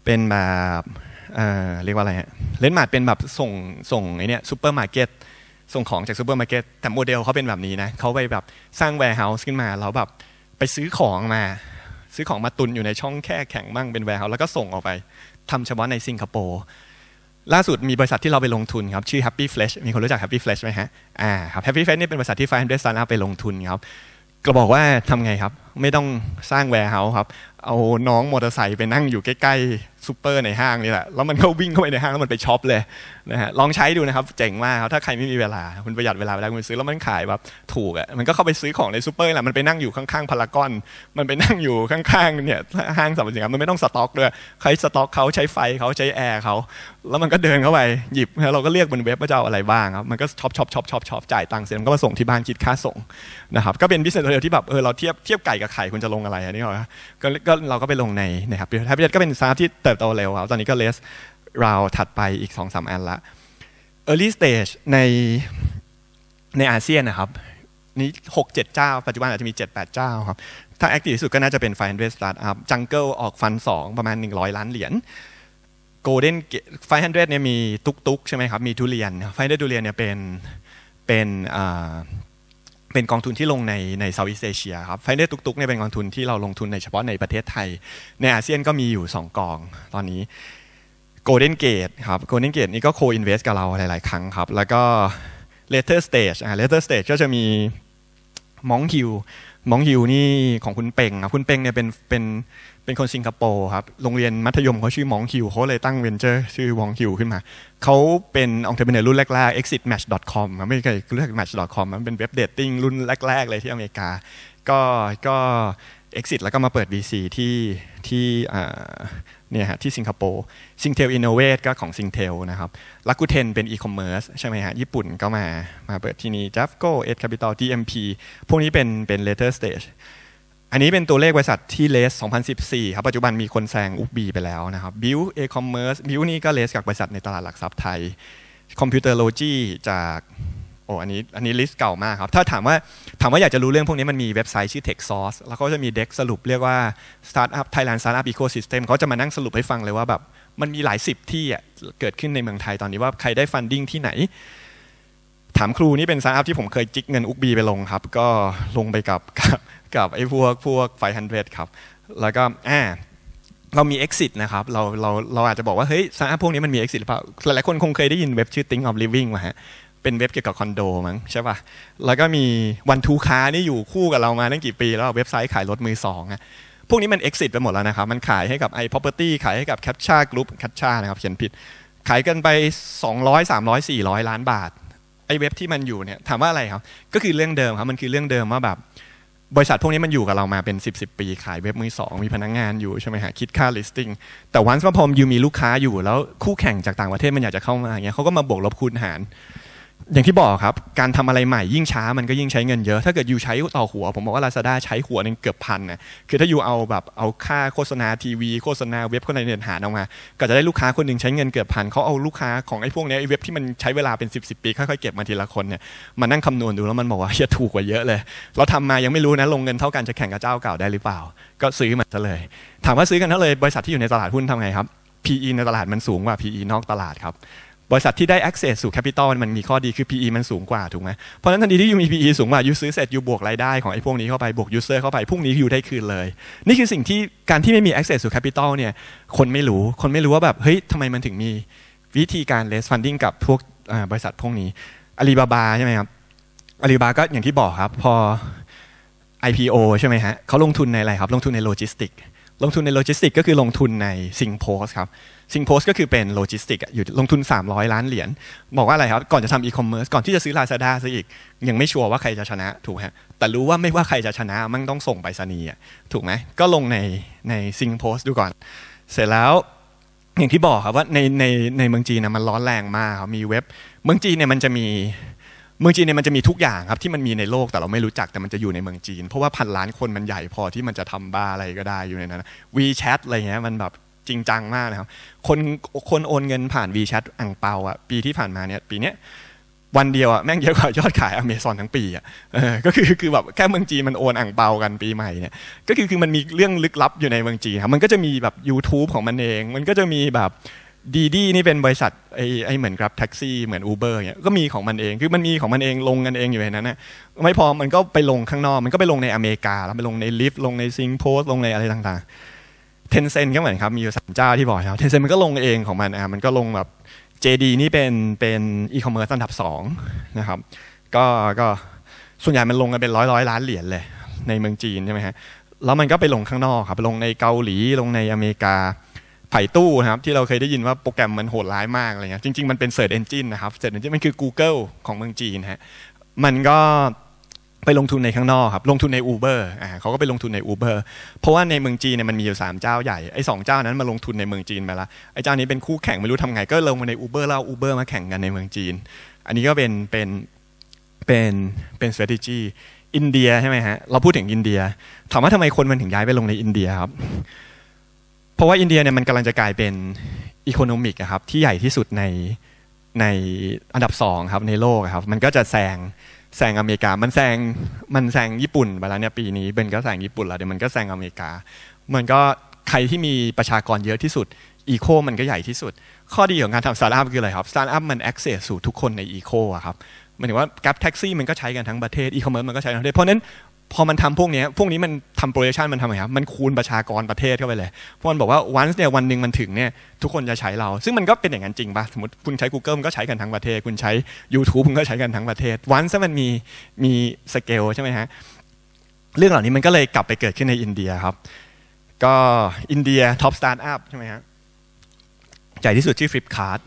เป็นแบบเเรียกว่าอะไรฮะ เลนมาร์ดเป็นแบบส่งส่งไอเนี้ยซูเปอร์มาร์เก็ตส่งของจากซูเปอร์มาร์เก็ตแต่โมเดลเขาเป็นแบบนี้นะเขาไปแบบสร้างแวร์เฮาส์ขึ้นมาแล้วแบบไปซื้อของมาซื้อของมาตุนอยู่ในช่องแค่แข็งบ้างเป็นแวร์เฮาส์แล้วก็ส่งออกไปทำเฉพาะในสิงคโปร์ล่าสุดมีบริษัทที่เราไปลงทุนครับ ชื่อ Happy Flash มีคนรู้จัก Happy Flash ไหมฮะอ่าครับ Happy Flash นี่เป็นบริษัทที่ไ f i ์ d s t a ซานาไปลงทุนครับก็บอกว่าทำไงครับไม่ต้องสร้างแวร์เฮาส์ครับ เอาน้องมอเตอร์ไซค์ไปนั่งอยู่ใกล้ๆซูเปอร์ในห้างนี่แหละ แล้วมันก็วิ่งเข้าไปในห้างแล้วมันไปช็อปเลยนะฮะ ลองใช้ดูนะครับเจ๋งมากครับ ถ้าใครไม่มีเวลาคุณประหยัดเวลาไปไล้คุณซื้อแล้วมันขายแบบถูกอ่ะ มันก็เข้าไปซื้อของในซูเปอร์แหละ มันไปนั่งอยู่ข้างๆพารากอน มันไปนั่งอยู่ข้างๆเนี่ยห้างสรรพสินค้ามันไม่ต้องสต็อกด้วยใครสต็อกเขาใช้ไฟเขาใช้แอร์เขาแล้วมันก็เดินเข้าไปหยิบเราก็เรียกบนเว็บว่าจะเอาอะไรบ้างครับ มันก็ช็อปช็อปช็อปช็อปจ่ายตังค์เสร็จมันก็มาส่งที่บ้านคิดค่าส่งนะครับก็เป็นบิสเนสโมเดลที่แบบเออเราเทียบเทียบไก่กับไข่คุณจะลงอะไรอันนี้หรอก็เราก็ไปลงในนะครับแทบจีเดก็เป็นซาร์ทที่เติบโตเร็วครับตอนนี้ก็เลสราวถัดไปอีก2-3อันละ Early Stage ในในอาเซียนนะครับนี้หกเจ็ดเจ้า ปัจจุบันอาจจะมี7-8 เจ้าครับถ้าแอคทีฟที่สุดก็น่าจะเป็น f i n d r ส i s Startup Jungle ออกฟัน 2 ประมาณ 100 ล้านเหรียญ Golden 500เนี่ยมีตุกๆุกใช่ไหมครับมีทุเรียน500ทุเรียนเนี่ยเป็นเป็นเป็นกองทุนที่ลงในในเซาท์อีสเอเชียครับไฟเนอร์ตุกๆเนี่ยเป็นกองทุนที่เราลงทุนในเฉพาะในประเทศไทยในอาเซียนก็มีอยู่2กอง ตอนนี้โกลเด้นเกตครับโกลเด้นเกตนี่ก็โคอินเวสกับเราหลายๆครั้งครับ แล้วก็เลเทอร์สเตจอ่าเลเทอร์สเตจก็จะมีมองคิวมองฮิวนี่ของคุณเป่งครับคุณเป่งเนี่ยเป็นเป็นเป็นคนสิงคโปร์ครับโรงเรียนมัธยมเขาชื่อมองฮิวเขาเลยตั้งเวนเจอร์ชื่อวองฮิวขึ้นมาเขาเป็นองค์เทเนอร์รุ่นแรกๆ exitmatch.com ครับไม่เคยเลือก match.com มันเป็นเว็บเดทติ้งรุ่นแรกๆเลยที่อเมริกาก็ก็ exit แล้วก็มาเปิด VC ที่ที่เนี่ยฮะที่สิงคโปร์ซิงเทลอินโนเวทก็ของซิงเทลนะครับลักกูเทนเป็นอีคอมเมิร์ซใช่ไหมฮะญี่ปุ่นก็มา มาเปิดที่นี่จัฟโกเอ็ดแคปิตอลทีเอ็มพีพวกนี้เป็นเป็นเลเทอร์สเตจอันนี้เป็นตัวเลขบริษัทที่เลส2014 ครับปัจจุบันมีคนแซงอุบบีไปแล้วนะครับบิวเอคอมเมิร์ซบิวนี่ก็เลสกับบริษัทในตลาดหลักทรัพย์ไทยคอมพิวเตอร์โลจีจากโอ้อันนี้อันนี้ลิสต์เก่ามากครับ ถ้าถามว่าถามว่าอยากจะรู้เรื่องพวกนี้มันมีเว็บไซต์ชื่อ Tech Source แล้วก็จะมีเด็กสรุปเรียกว่า Startup Thailand Startup Ecosystem เขาจะมานั่งสรุปให้ฟังเลยว่าแบบมันมีหลายสิบที่เกิดขึ้นในเมืองไทยตอนนี้ว่าใครได้ฟันดิ้งที่ไหน ถามครูนี่เป็นสตาร์ทอัพที่ผมเคยจิกเงินอุกบีไปลงครับ ก็ลงไปกับกับไอ้พวกพวกไฟฮันเดดครับ แล้วก็อ่าเรามี exit นะครับเราเราเราอาจจะบอกว่าเฮ้ยสตาร์ทอัพพวกนี้มันมี exit หรือเปล่าหลายคนคงเคยได้ยินเว็บชื่อ think of living มาฮะเป็นเว็บเกี่ยวกับคอนโดมั้งใช่ป่ะ แล้วก็มีวันทูค้านี่อยู่คู่กับเรามาตั้งกี่ปีแล้วเว็บไซต์ขายรถมือสองอะพวกนี้มัน exit ไปหมดแล้วนะครับ มันขายให้กับ i เปอ p e r t y ขายให้กับแคปชา่ a กรุ๊ปแคชชา h a นะครับเขียนผิด ขายกันไป 200 300 400 ล้านบาท ไอเว็บที่มันอยู่เนี่ยถามว่าอะไรครับ ก็คือเรื่องเดิมครับมันคือเรื่องเดิมว่าแบบบริษัทพวกนี้มันอยู่กับเรามาเป็น 10บสปีขายเว็บมือสองมีพนักงงานอยู่ใช่ไหมฮะคิดค่า listing แต่วันสมาพอมยูมีลูกค้าอยู่ แล้วคู่แข่งจากต่างประเทศมันอยากจะเข้ามาเงี้ยเขาก็มาบวกลบคูณหารอย่างที่บอกครับการทำอะไรใหม่ยิ่งช้ามันก็ยิ่งใช้เงินเยอะ ถ้าเกิดอยู่ใช้ต่อหัว ผมบอกว่าลาซาด้าใช้หัวหนึ่งเกือบพันนะคือถ้าอยู่เอาแบบเอาค่าโฆษณาทีวีโฆษณาเว็บคนในเนินหาออกมา ก็จะได้ลูกค้าคนหนึ่งใช้เงินเกือบพันเขาเอาลูกค้าของไอ้พวกนี้ไอ้เว็บที่มันใช้เวลาเป็น10บสปี ค่อยๆเก็บมาทีละคนเนี่ยมานั่งคำนวณดูแล้วมันบอกว่าจะถูกกว่าเยอะเลยเราทำมายังไม่รู้นะลงเงินเท่ากันจะแข่งกับเจ้าเก่าได้หรือเปล่า ก็ซื้อมันซะเลย ถามว่าซื้อกันเท่าเลยบริษัทที่อยู่ในตลาดหุ้นทำไงครับ PE ในตลาดมันสูงกว่า PE นอกตลาดครับบริษัทที่ได้ access สู่ capital มันมีข้อดีคือ PE มันสูงกว่าถูกไหมเพราะฉะนั้นทันทีที่ยูมี PE สูงกว่ายูซื้อเสร็จยูบวกรายได้ของไอ้พวกนี้เข้าไปบวก user เข้าไปพวกนี้ยูได้คืนเลย นี่คือสิ่งที่การที่ไม่มี access สู่ capital เนี่ยคนไม่รู้ คนไม่รู้ว่าแบบเฮ้ยทำไมมันถึงมีวิธีการ raise funding กับพวกบริษัทพวกนี้อาลีบาบาใช่ไหมครับอาลีบาก็อย่างที่บอกครับพอ IPO ใช่ไหมฮะเขาลงทุนในอะไรครับลงทุนในโลจิสติก ลงทุนในโลจิสติกก็คือลงทุนในสิงโพสครับซิงโพสก็คือเป็นโลจิสติกอยู่ลงทุน300ล้านเหรียญบอกว่าอะไรครับ ก่อนจะทำอีคอมเมิร์ซก่อนที่จะซื้อลาซาด้าซะอีกยังไม่ชัวร์ว่าใครจะชนะถูกฮะแต่รู้ว่าไม่ว่าใครจะชนะ มั่งต้องส่งไปสนีอ่ะถูกไหมก็ลงในในซิงโพสดูก่อน เสร็จแล้วอย่างที่บอกครับว่าในในในเมืองจีนนะมันร้อนแรงมากมีเว็บ เมืองจีนเนี่ยมันจะมีเมืองจีนเนี่ยมันจะมีทุกอย่างครับที่มันมีในโลกแต่เราไม่รู้จักแต่มันจะอยู่ในเมืองจีน เพราะว่าพันล้านคนมันใหญ่พอที่มันจะทำบาร์อะไรก็ได้อยู่ในนั้นวีแชทอะไรเงี้ยมันแบบจริงจังมากนะครับคนคนโอนเงินผ่านวีแชทอ่างเปาอ่ะปีที่ผ่านมาเนี่ยปีเนี้ยวันเดียวอ่ะแม่งเยอะกว่ายอดขายอเมซอนทั้งปีอ่ะก็คือคือแบบแค่เมืองจีนมันโอนอ่างเปากันปีใหม่เนี่ยก็คือคือมันมีเรื่องลึกลับอยู่ในเมืองจีนครับมันก็จะมีแบบ YouTube ของมันเอง มันก็จะมีแบบดีดีนี่เป็นบริษัทไอ้ไอ้เหมือนครับแท็กซี่เหมือนอูเบอร์เนี่ยก็มีของมันเอง คือมันมีของมันเองลงกันเองอยู่ในนั้นนะไม่พอมันก็ไปลงข้างนอกมันก็ไปลงในอเมริกาแล้วไปลงในลิฟต์ลงในซิงโพสลงในอะไรต่าง ๆเทนเซ็นก็เหมือนครับ มีอยู่สามเจ้าที่บอกครับเทนเซ็นมันก็ลงเองของมันรัะมันก็ลงแบบ JD นี่เป็นเป็นอีคอมเมิร์ซอันดับ2นะครับ ก็ก็ส่วนใหญ่มันลงกันเป็นร้อยร้อยล้านเหรียญเลยในเมืองจีนใช่ไหมฮะ แล้วมันก็ไปลงข้างนอกครับ ลงในเกาหลี ลงในอเมริกา ไผ่ตู้นะครับที่เราเคยได้ยินว่าโปรแกรมมันโหดร้ายมากอะไรเงี้ย จริงๆมันเป็นเซิร์ชเอนจินนะครับเซิร์ชเอนจินมันคือ Google ของเมืองจีนฮะ มันก็ไปลงทุนในข้างนอกครับลงทุนใน Uber อ่าเขาก็ไปลงทุนใน Uber เพราะว่าในเมืองจีนเนี่ยมันมีอยู่3เจ้าใหญ่ไอ้สเจ้านั้นมาลงทุนในเมืองจีนไปละไอ้เจ้านี้เป็นคู่แข่งไม่รู้ทำไงก็ลงมาใน Uber แล้ว Uber มาแข่งกันในเมืองจีน อันนี้ก็เป็นเป็นเป็นเป็น strategy อินเดียใช่ไหมฮะเราพูดถึงอินเดียถามว่าทำไมคนมันถึงย้ายไปลงในอินเดียครับเพราะว่าอินเดียเนี่ยมันกำลังจะกลายเป็นอีโคโนมิกครับที่ใหญ่ที่สุดในในอันดับสองครับในโลกครับมันก็จะแซงแซงอเมริกา มันแซงมันแซงญี่ปุ่นไปแล้วเนี่ยปีนี้เบนก็แซงญี่ปุ่นแล้วเดี๋ยวมันก็แซงอเมริกา มันก็ใครที่มีประชากรเยอะที่สุดอีโคมันก็ใหญ่ที่สุด ข้อดีของการทำสตาร์ทอัพคืออะไรครับสตาร์ทอัพมันแอคเซสสู่ทุกคนในอีโคอะครับหมายถึงว่าแกลบแท็กซี่มันก็ใช้กันทั้งประเทศอีคอมเมิร์ซมันก็ใช้กันทั้งประเทศเพราะนั้นพอมันทำพวกนี้พวกนี้มันทำโปรเจคชันมันทำอะไรครับมันคูณประชากรประเทศเข้าไปเลยพวกมันบอกว่าวันเนี่ยวันหนึ่งมันถึงเนี่ยทุกคนจะใช้เรา ซึ่งมันก็เป็นอย่างนั้นจริงปะสมมติคุณใช้ Google มันก็ใช้กันทั้งประเทศ คุณใช้ YouTube มันก็ใช้กันทั้งประเทศ วันถ้ามันมีมีสเกลใช่ไหมฮะ เรื่องเหล่านี้มันก็เลยกลับไปเกิดขึ้นในอินเดียครับ ก็อินเดียท็อปสตาร์ทอัพใช่ไหมฮะใหญ่ที่สุดชื่อฟลิปคาร์ด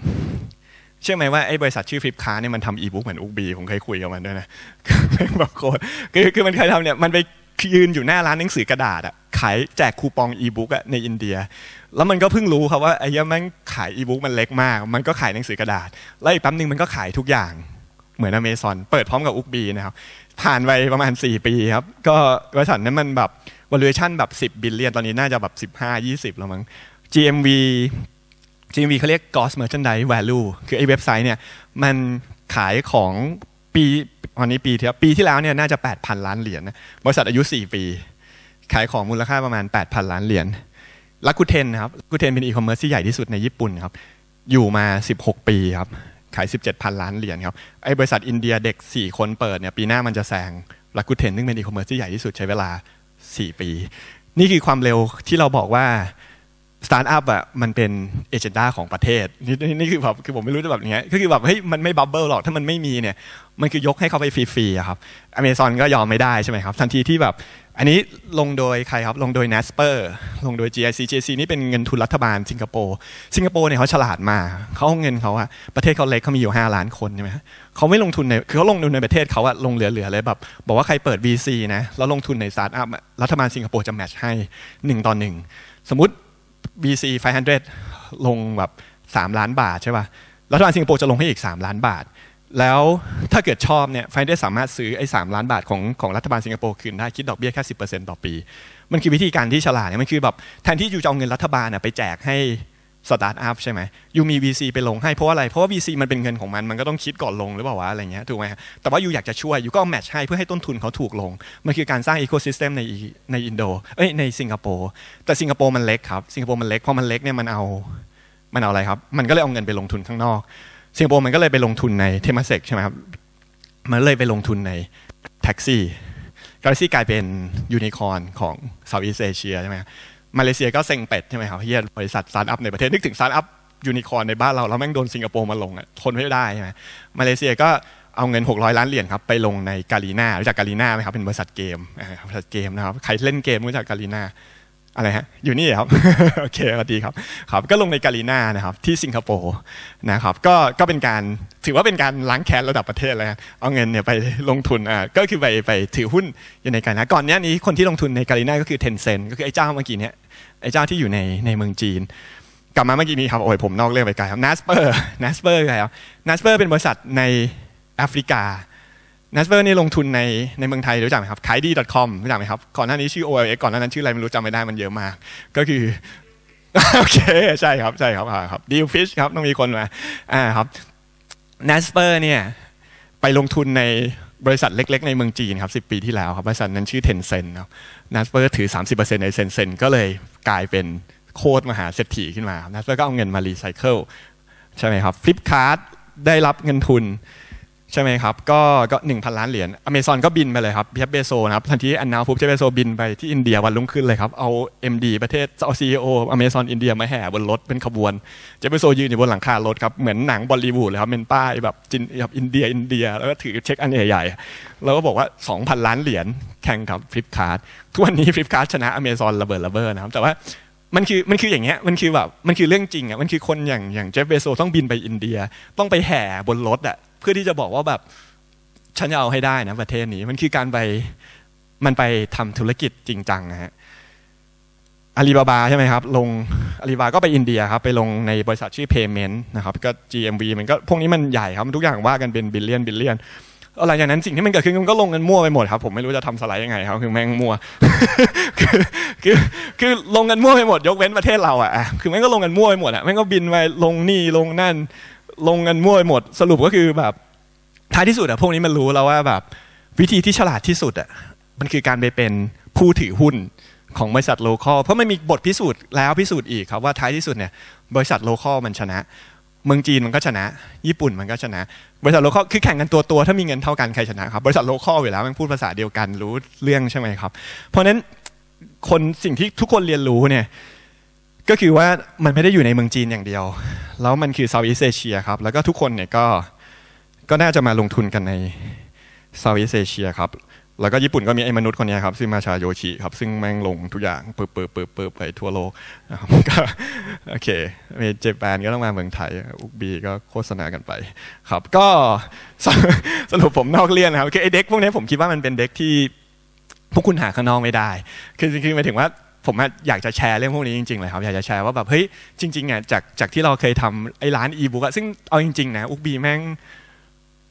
เชื่อไหมว่าไอ้บริษัทชื่อฟลิปคาร์เนี่ยมันทำอีบุ๊กเหมือนอุกบีผมเคยคุยกับมันด้วยนะแบบโคตรคือคือมันเคยทำเนี่ยมันไปยืนอยู่หน้าร้านหนังสือกระดาษอะขายแจกคูปองอีบุ๊กอะในอินเดีย แล้วมันก็เพิ่งรู้ครับว่าไอ้ยังมันขายอีบุ๊กมันเล็กมาก มันก็ขายหนังสือกระดาษแล้วอีกแป๊บนึงมันก็ขายทุกอย่างเหมือนอเมซอนเปิดพร้อมกับอุกบีนะครับผ่านไปประมาณ 4 ปีครับก็บริษัทนั้นมันแบบ valuation แบบ 10บิลเลียนตอนนี้น่าจะแบบ 15 20แล้วมั้ง GMV GMV เขาเรียก Gross Merchandise Value คือไอ้เว็บไซต์เนี่ยมันขายของปีตอนนี้ปีที่ปีที่แล้วเนี่ยน่าจะ8,000ล้านเหรียญนะบริษัทอายุ4ปี ขายของมูลค่าประมาณ8,000ล้านเหรียญลักคูเทนนะครับคูเทนเป็นอีคอมเมิร์ซที่ใหญ่ที่สุดในญี่ปุ่นครับอยู่มา16ปีครับขาย17,000ล้านเหรียญครับไอ้บริษัทอินเดียเด็ก 4 คนเปิดเนี่ยปีหน้ามันจะแซงลักคูเทนซึ่งเป็นอีคอมเมิร์ซที่ใหญ่ที่สุดใช้เวลา4ปี นี่คือความเร็วที่เราบอกว่าสตาร์ทอัพอ่ะมันเป็นเอเจนดาของประเทศนี่นี่คือแบบคือผมไม่รู้จะแบบนี้ก็คือแบบเฮ้ยมันไม่บับเบิลหรอกถ้ามันไม่มีเนี่ยมันคือยกให้เขาไปฟรีๆครับอเมซอนก็ยอมไม่ได้ใช่ไหมครับ ทันทีที่แบบอันนี้ลงโดยใครครับลงโดย n a s p e r ลงโดย GIC GIC นี่เป็นเงินทุนรัฐบาลสิงคโปร์สิงคโปร์เนี่ยเขาฉลาดมาเขาเอาเงินเขาอะประเทศเขาเล็กเขามีอยู่ 5 ล้านคนใช่ไหมเขาไม่ลงทุนในคือเขาลงทุนในประเทศเขาอะลงเหลือๆเลยแบบบอกว่าใครเปิด VC นะแล้วลงทุนในสตาร์ทอัพรัฐบาลสิงคโปร์จะแมทช์ให้ 1ต่อ1สมมติ BC 500ลงแบบ3ล้านบาทใช่ป่ะรัฐบาลสิงคโปร์จะลงให้อีก3ล้านบาท แล้วถ้าเกิดชอบเนี่ยไฟได้สามารถซื้อไอ้สล้านบาทของของรัฐบาลสิงคโปร์คืนได้คิดดอกเบี้ยแค่สิต่อปี มันคือวิธีการที่ฉลาดเนี่ยมันคือแบบแทนที่อยู่จะเอาเงินรัฐบาลไปแจกให้สตาร์ทอัพใช่ไหมยูมี VC ไปลงให้เพราะอะไรเพราะว่า VC มันเป็นเงินของมันมันก็ต้องคิดก่อนลงหรือเปล่าวะอะไรเงี้ยถูกไหมแต่ว่ายูอยากจะช่วยยูก็แมทช์ให้เพื่อให้ต้นทุนเขาถูกลงมันคือการสร้างอีโคซิสเต็มในในอินโดเอ้ยในสิงคโปร์แต่สิงคโปร์มันเล็กครับสิงคโปร์มันเล็กเพราะมันเล็กเนี่ยมันเอามันเอาอะไรครับ มันก็เลยเอาเงินไปลงทุนข้างนอกสิงคโปร์มันก็เลยไปลงทุนในเทมัสเซกใช่ไหมครับมันเลยไปลงทุนในแท็กซี่กาแท็กซี่กลายเป็นยูนิคอร์นของเซาท์อีสเอเชียใช่ไหมมาเลเซียก็เซ็งเป็ดใช่ไหมครับเฮียบริษัทสตาร์ทอัพในประเทศนึกถึงสตาร์ทอัพยูนิคอร์ในบ้านเราเราแม่งโดนสิงคโปร์มาลงอ่ะทนไม่ได้ใช่ไหมมาเลเซียก็เอาเงิน600ล้านเหรียญครับไปลงในกาลีนารู้จักกาลีนาไหมครับเป็นบริษัทเกมบริษัทเกมนะครับใครเล่นเกมรู้จักกาลีนาอะไรฮะ อยู่นี่ครับ โอเคัสดีครับ ครับ ก็ลงในกาลีนานะครับที่สิงคโปร์นะครับ ก็ ก็เป็นการ ถือว่าเป็นการล้างแค้นระดับประเทศเลยเอาเงินเนี่ยไปลงทุน อ่าก็คือไป ไปถือหุ้นอยู่ในกาลีนาก่อนเนี้ยนี้ คนที่ลงทุนในกาลีนาก็คือเทนเซ็นก็คือไอ้เจ้าเมื่อกี้เนี้ยไอ้เจ้าที่อยู่ใน ในเมืองจีน กลับมาเมื่อกี้นี้ครับ โอ้ย ผมนอกเรื่องไปไกลครับนัสเปอร์นัสเปอร์ครครับนัสเปอร์เป็นบริษัทในแอฟริกานสเวอร์นี่ลงทุนในในเมืองไทยรู้จักไหมครับขายดีดอทคอมรู้จักไหมครับ ก่อนหน้านี้ชื่อ OLX ก่อนหน้านั้นชื่ออะไรไม่รู้จำไม่ได้มันเยอะมาก ก็คือ โอเค ใช่ครับ ใช่ครับครับดีลฟิชครับต้องมีคนมา อ่าครับนสเปอร์เนี่ย ไปลงทุนในบริษัทเล็กๆ ในเมืองจีนครับสิปีที่แล้วครับ บริษัทนั้นชื่อเทนเซ็นครับนัสเปอร์ถือ30%ในเซนเซ็นก็เลยกลายเป็นโคตรมหาเศรษฐีขึ้นมานัสเปอร์ก็เอาเงินมารีไซเคิลใช่ไหมครับฟลิปคาร์ดได้รับเงินทุนใช่ไหมครับก็ก็หนึ่งพันล้านเหรียญอเมซอนก็บินไปเลยครับเจฟเบโซนะครับทันทีอันนาวปุ๊บเจฟเบโซบินไปที่อินเดียวันรุ่งขึ้นเลยครับเอา MD ประเทศเอาซีอีโออเมซอนอินเดียมาแห่บนรถเป็นขบวนเจฟเบโซยืนอยู่บนหลังคารถครับเหมือนหนังบอลลีวูดเลยครับเป็นป้ายแบบจินแบบอินเดียอินเดีย แล้วก็ถือเช็คอันใหญ่ๆแล้วก็บอกว่า2,000ล้านเหรียญแข่งกับฟลิปคาร์ดทุกวันนี้ฟลิปคาร์ดชนะอเมซอนระเบิดระเบ้อนะครับแต่ว่ามันคือมันคืออย่างเงี้ยมันคือแบบมันคือเรื่องจริงอ่ะมันคือคนอย่างอย่างเจฟเบโซต้องบินไปอินเดีย ต้องไปแห่บนรถอ่ะพื่อที่จะบอกว่าแบบฉันจะเอาให้ได้นะประเทศนี้มันคือการไปมันไปทำธุรกิจจริงจังนะฮะอาลีบาบาใช่ไหมครับ ลงอาลีบาก็ไปอินเดียครับไปลงในบริษัทชื่อ Payment นะครับ ก็ GMV มันก็พวกนี้มันใหญ่ครับทุกอย่างว่ากันเป็นบิลเลียนบิลเลียนอะไรอย่างนั้นสิ่งที่มันเกิดขึ้นมันก็ลงกันมั่วไปหมดครับ ผมไม่รู้จะทำสไลด์ยังไงครับ คือแม่งมั่วคือคือคอลงกันมั่วไปหมด ยกเว้นประเทศเราอ่ะ คือแม่งก็ลงกันมั่วไปหมดอ่ะแม่งก็บินไปลงนี่ลงนั่นลงกันมั่วหมดสรุปก็คือแบบท้ายที่สุดอะพวกนี้มันรู้แล้วว่าแบบวิธีที่ฉลาดที่สุดอะมันคือการไปเป็นผู้ถือหุ้นของบริษัทโลคอลเพราะไม่มีบทพิสูจน์แล้วพิสูจน์อีกครับว่าท้ายที่สุดเนี่ยบริษัทโลคอลมันชนะ เมืองจีนมันก็ชนะ ญี่ปุ่นมันก็ชนะ บริษัทโลคอลคือแข่งกันตัวตัวถ้ามีเงินเท่ากันใครชนะครับบริษัทโลคอลเว่ลาวมันพูดภาษาเดียวกันรู้เรื่องใช่ไหมครับเพราะฉะนั้นคนสิ่งที่ทุกคนเรียนรู้เนี่ยก็คือว่ามันไม่ได้อยู่ในเมืองจีนอย่างเดียว แล้วมันคือเซาท์อีสเอเชียครับแล้วก็ทุกคนเนี่ยก็ก็น่าจะมาลงทุนกันในเซาท์อีสเอเชียครับแล้วก็ญี่ปุ่นก็มีไอ้มนุษย์คนนี้ครับซึ่งมาชาโยชิครับซึ่งแม่งลงทุกอย่างเปิบเปิบเปิบไปทั่วโลกนะครับก็โอเคมีเจแปนก็ต้องมาเมืองไทยอุกบีก็โฆษณากันไป ครับ ก็สรุปผมนอกเรี่ยนนะครับคือไอ้เด็กพวกนี้ผมคิดว่ามันเป็นเด็กที่พวกคุณหาข้างนอกไม่ได้ คือคือหมายถึงว่าผมอยากจะแชร์เรื่องพวกนี้จริงๆเลยครับอยากจะแชร์ว่าแบบเฮ้ยจริงๆอ่ะจากจากที่เราเคยทำไอ้ร้านอีบุ๊กซึ่งเอาจริงๆนะอุกบีแม่ง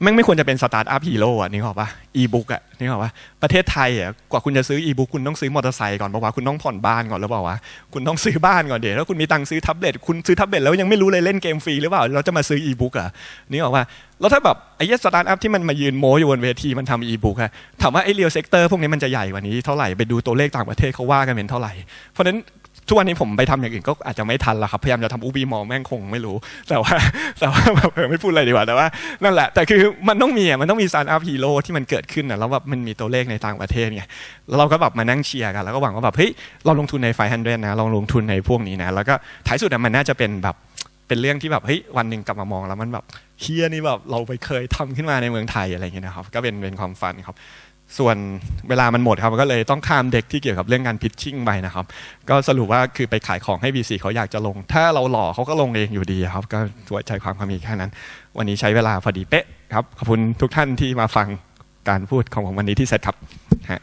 ม่งไม่ควรจะเป็นสตาร์ทอัพฮีโร่อะนี่เหรอปะอีบุ๊กอะนี่เหรอปะประเทศไทยอะกว่าคุณจะซื้ออีบุ๊กคุณต้องซื้อมอเตอร์ไซค์ก่อนปะว่าคุณต้องผ่อนบ้านก่อนหรือเปล่าวะคุณต้องซื้อบ้านก่อนเดี๋ยวแล้วคุณมีตังค์ซื้อแท็บเล็ตคุณซื้อแท็บเล็ตแล้วยังไม่รู้เลยเล่นเกมฟรีหรือเปล่าเราจะมาซื้ออีบุ๊กอะนเหรอปะแล้วถ้าแบบไอ้สตาร์ทอัพที่มันมายืนโมอยู่บนเวทีมันทำอีบุ๊กอะถามว่าไอ้เรียลเซกเตอร์พวกนี้มันจะใหญ่กว่านี้ เท่าไหร่ไปดูตัวเลขต่างประเทศเขาว่ากันเป็นเท่าไหร่เพราะนั้นทุกวันนี้ผมไปทำอย่างอื่นก็อาจจะไม่ทันแล้วครับพยายามจะทำอูบีมองแม่งคงไม่รู้แต่ว่าแต่ว่าแบอไม่พูดอะไรดีกว่าแต่ว่านั่นแหละแต่คือมันต้องมีมันต้องมีซานอัพฮีโร่ที่มันเกิดขึ้นนะแล้วแบบมันมีตัวเลขในต่างประเทศไงเราก็แบบมานั่งเชียร์กัน แล้วก็หวังว่าแบบเฮ้ยเราลงทุนในไฟฮันเดนนะเราลงทุนในพวกนี้นะแล้วก็ท้ายสุดมันน่าจะเป็นแบบเป็นเรื่องที่แบบเฮ้ยวันหนึ่งกลับมามองแล้วมันแบบเฮียนี่แบบเราไปเคยทำขึ้นมาในเมืองไทยอะไรอย่างเงี้ยนะครับก็เป็นเป็นความฝันครับส่วนเวลามันหมดครับก็เลยต้องข้ามเด็กที่เกี่ยวกับเรื่องงานพิชชิ่งไปนะครับ ก็สรุปว่าคือไปขายของให้ VC เขาอยากจะลง ถ้าเราหล่อเขาก็ลงเองอยู่ดีครับ ก็ช่วยใจความความมีแค่นั้น วันนี้ใช้เวลาพอดีเป๊ะครับ ขอบคุณทุกท่านที่มาฟังการพูดของผมวันนี้ที่เสร็จครับฮะ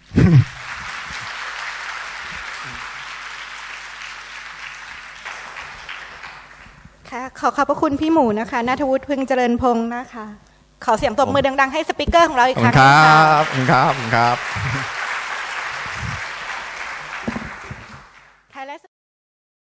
ขอขอบพระคุณพี่หมูนะคะนัทวุฒิพึงเจริญพงศ์นะคะขอเสียงตบมือดังๆให้สปิเกอร์ของเราอีกครั้งครับครับครับ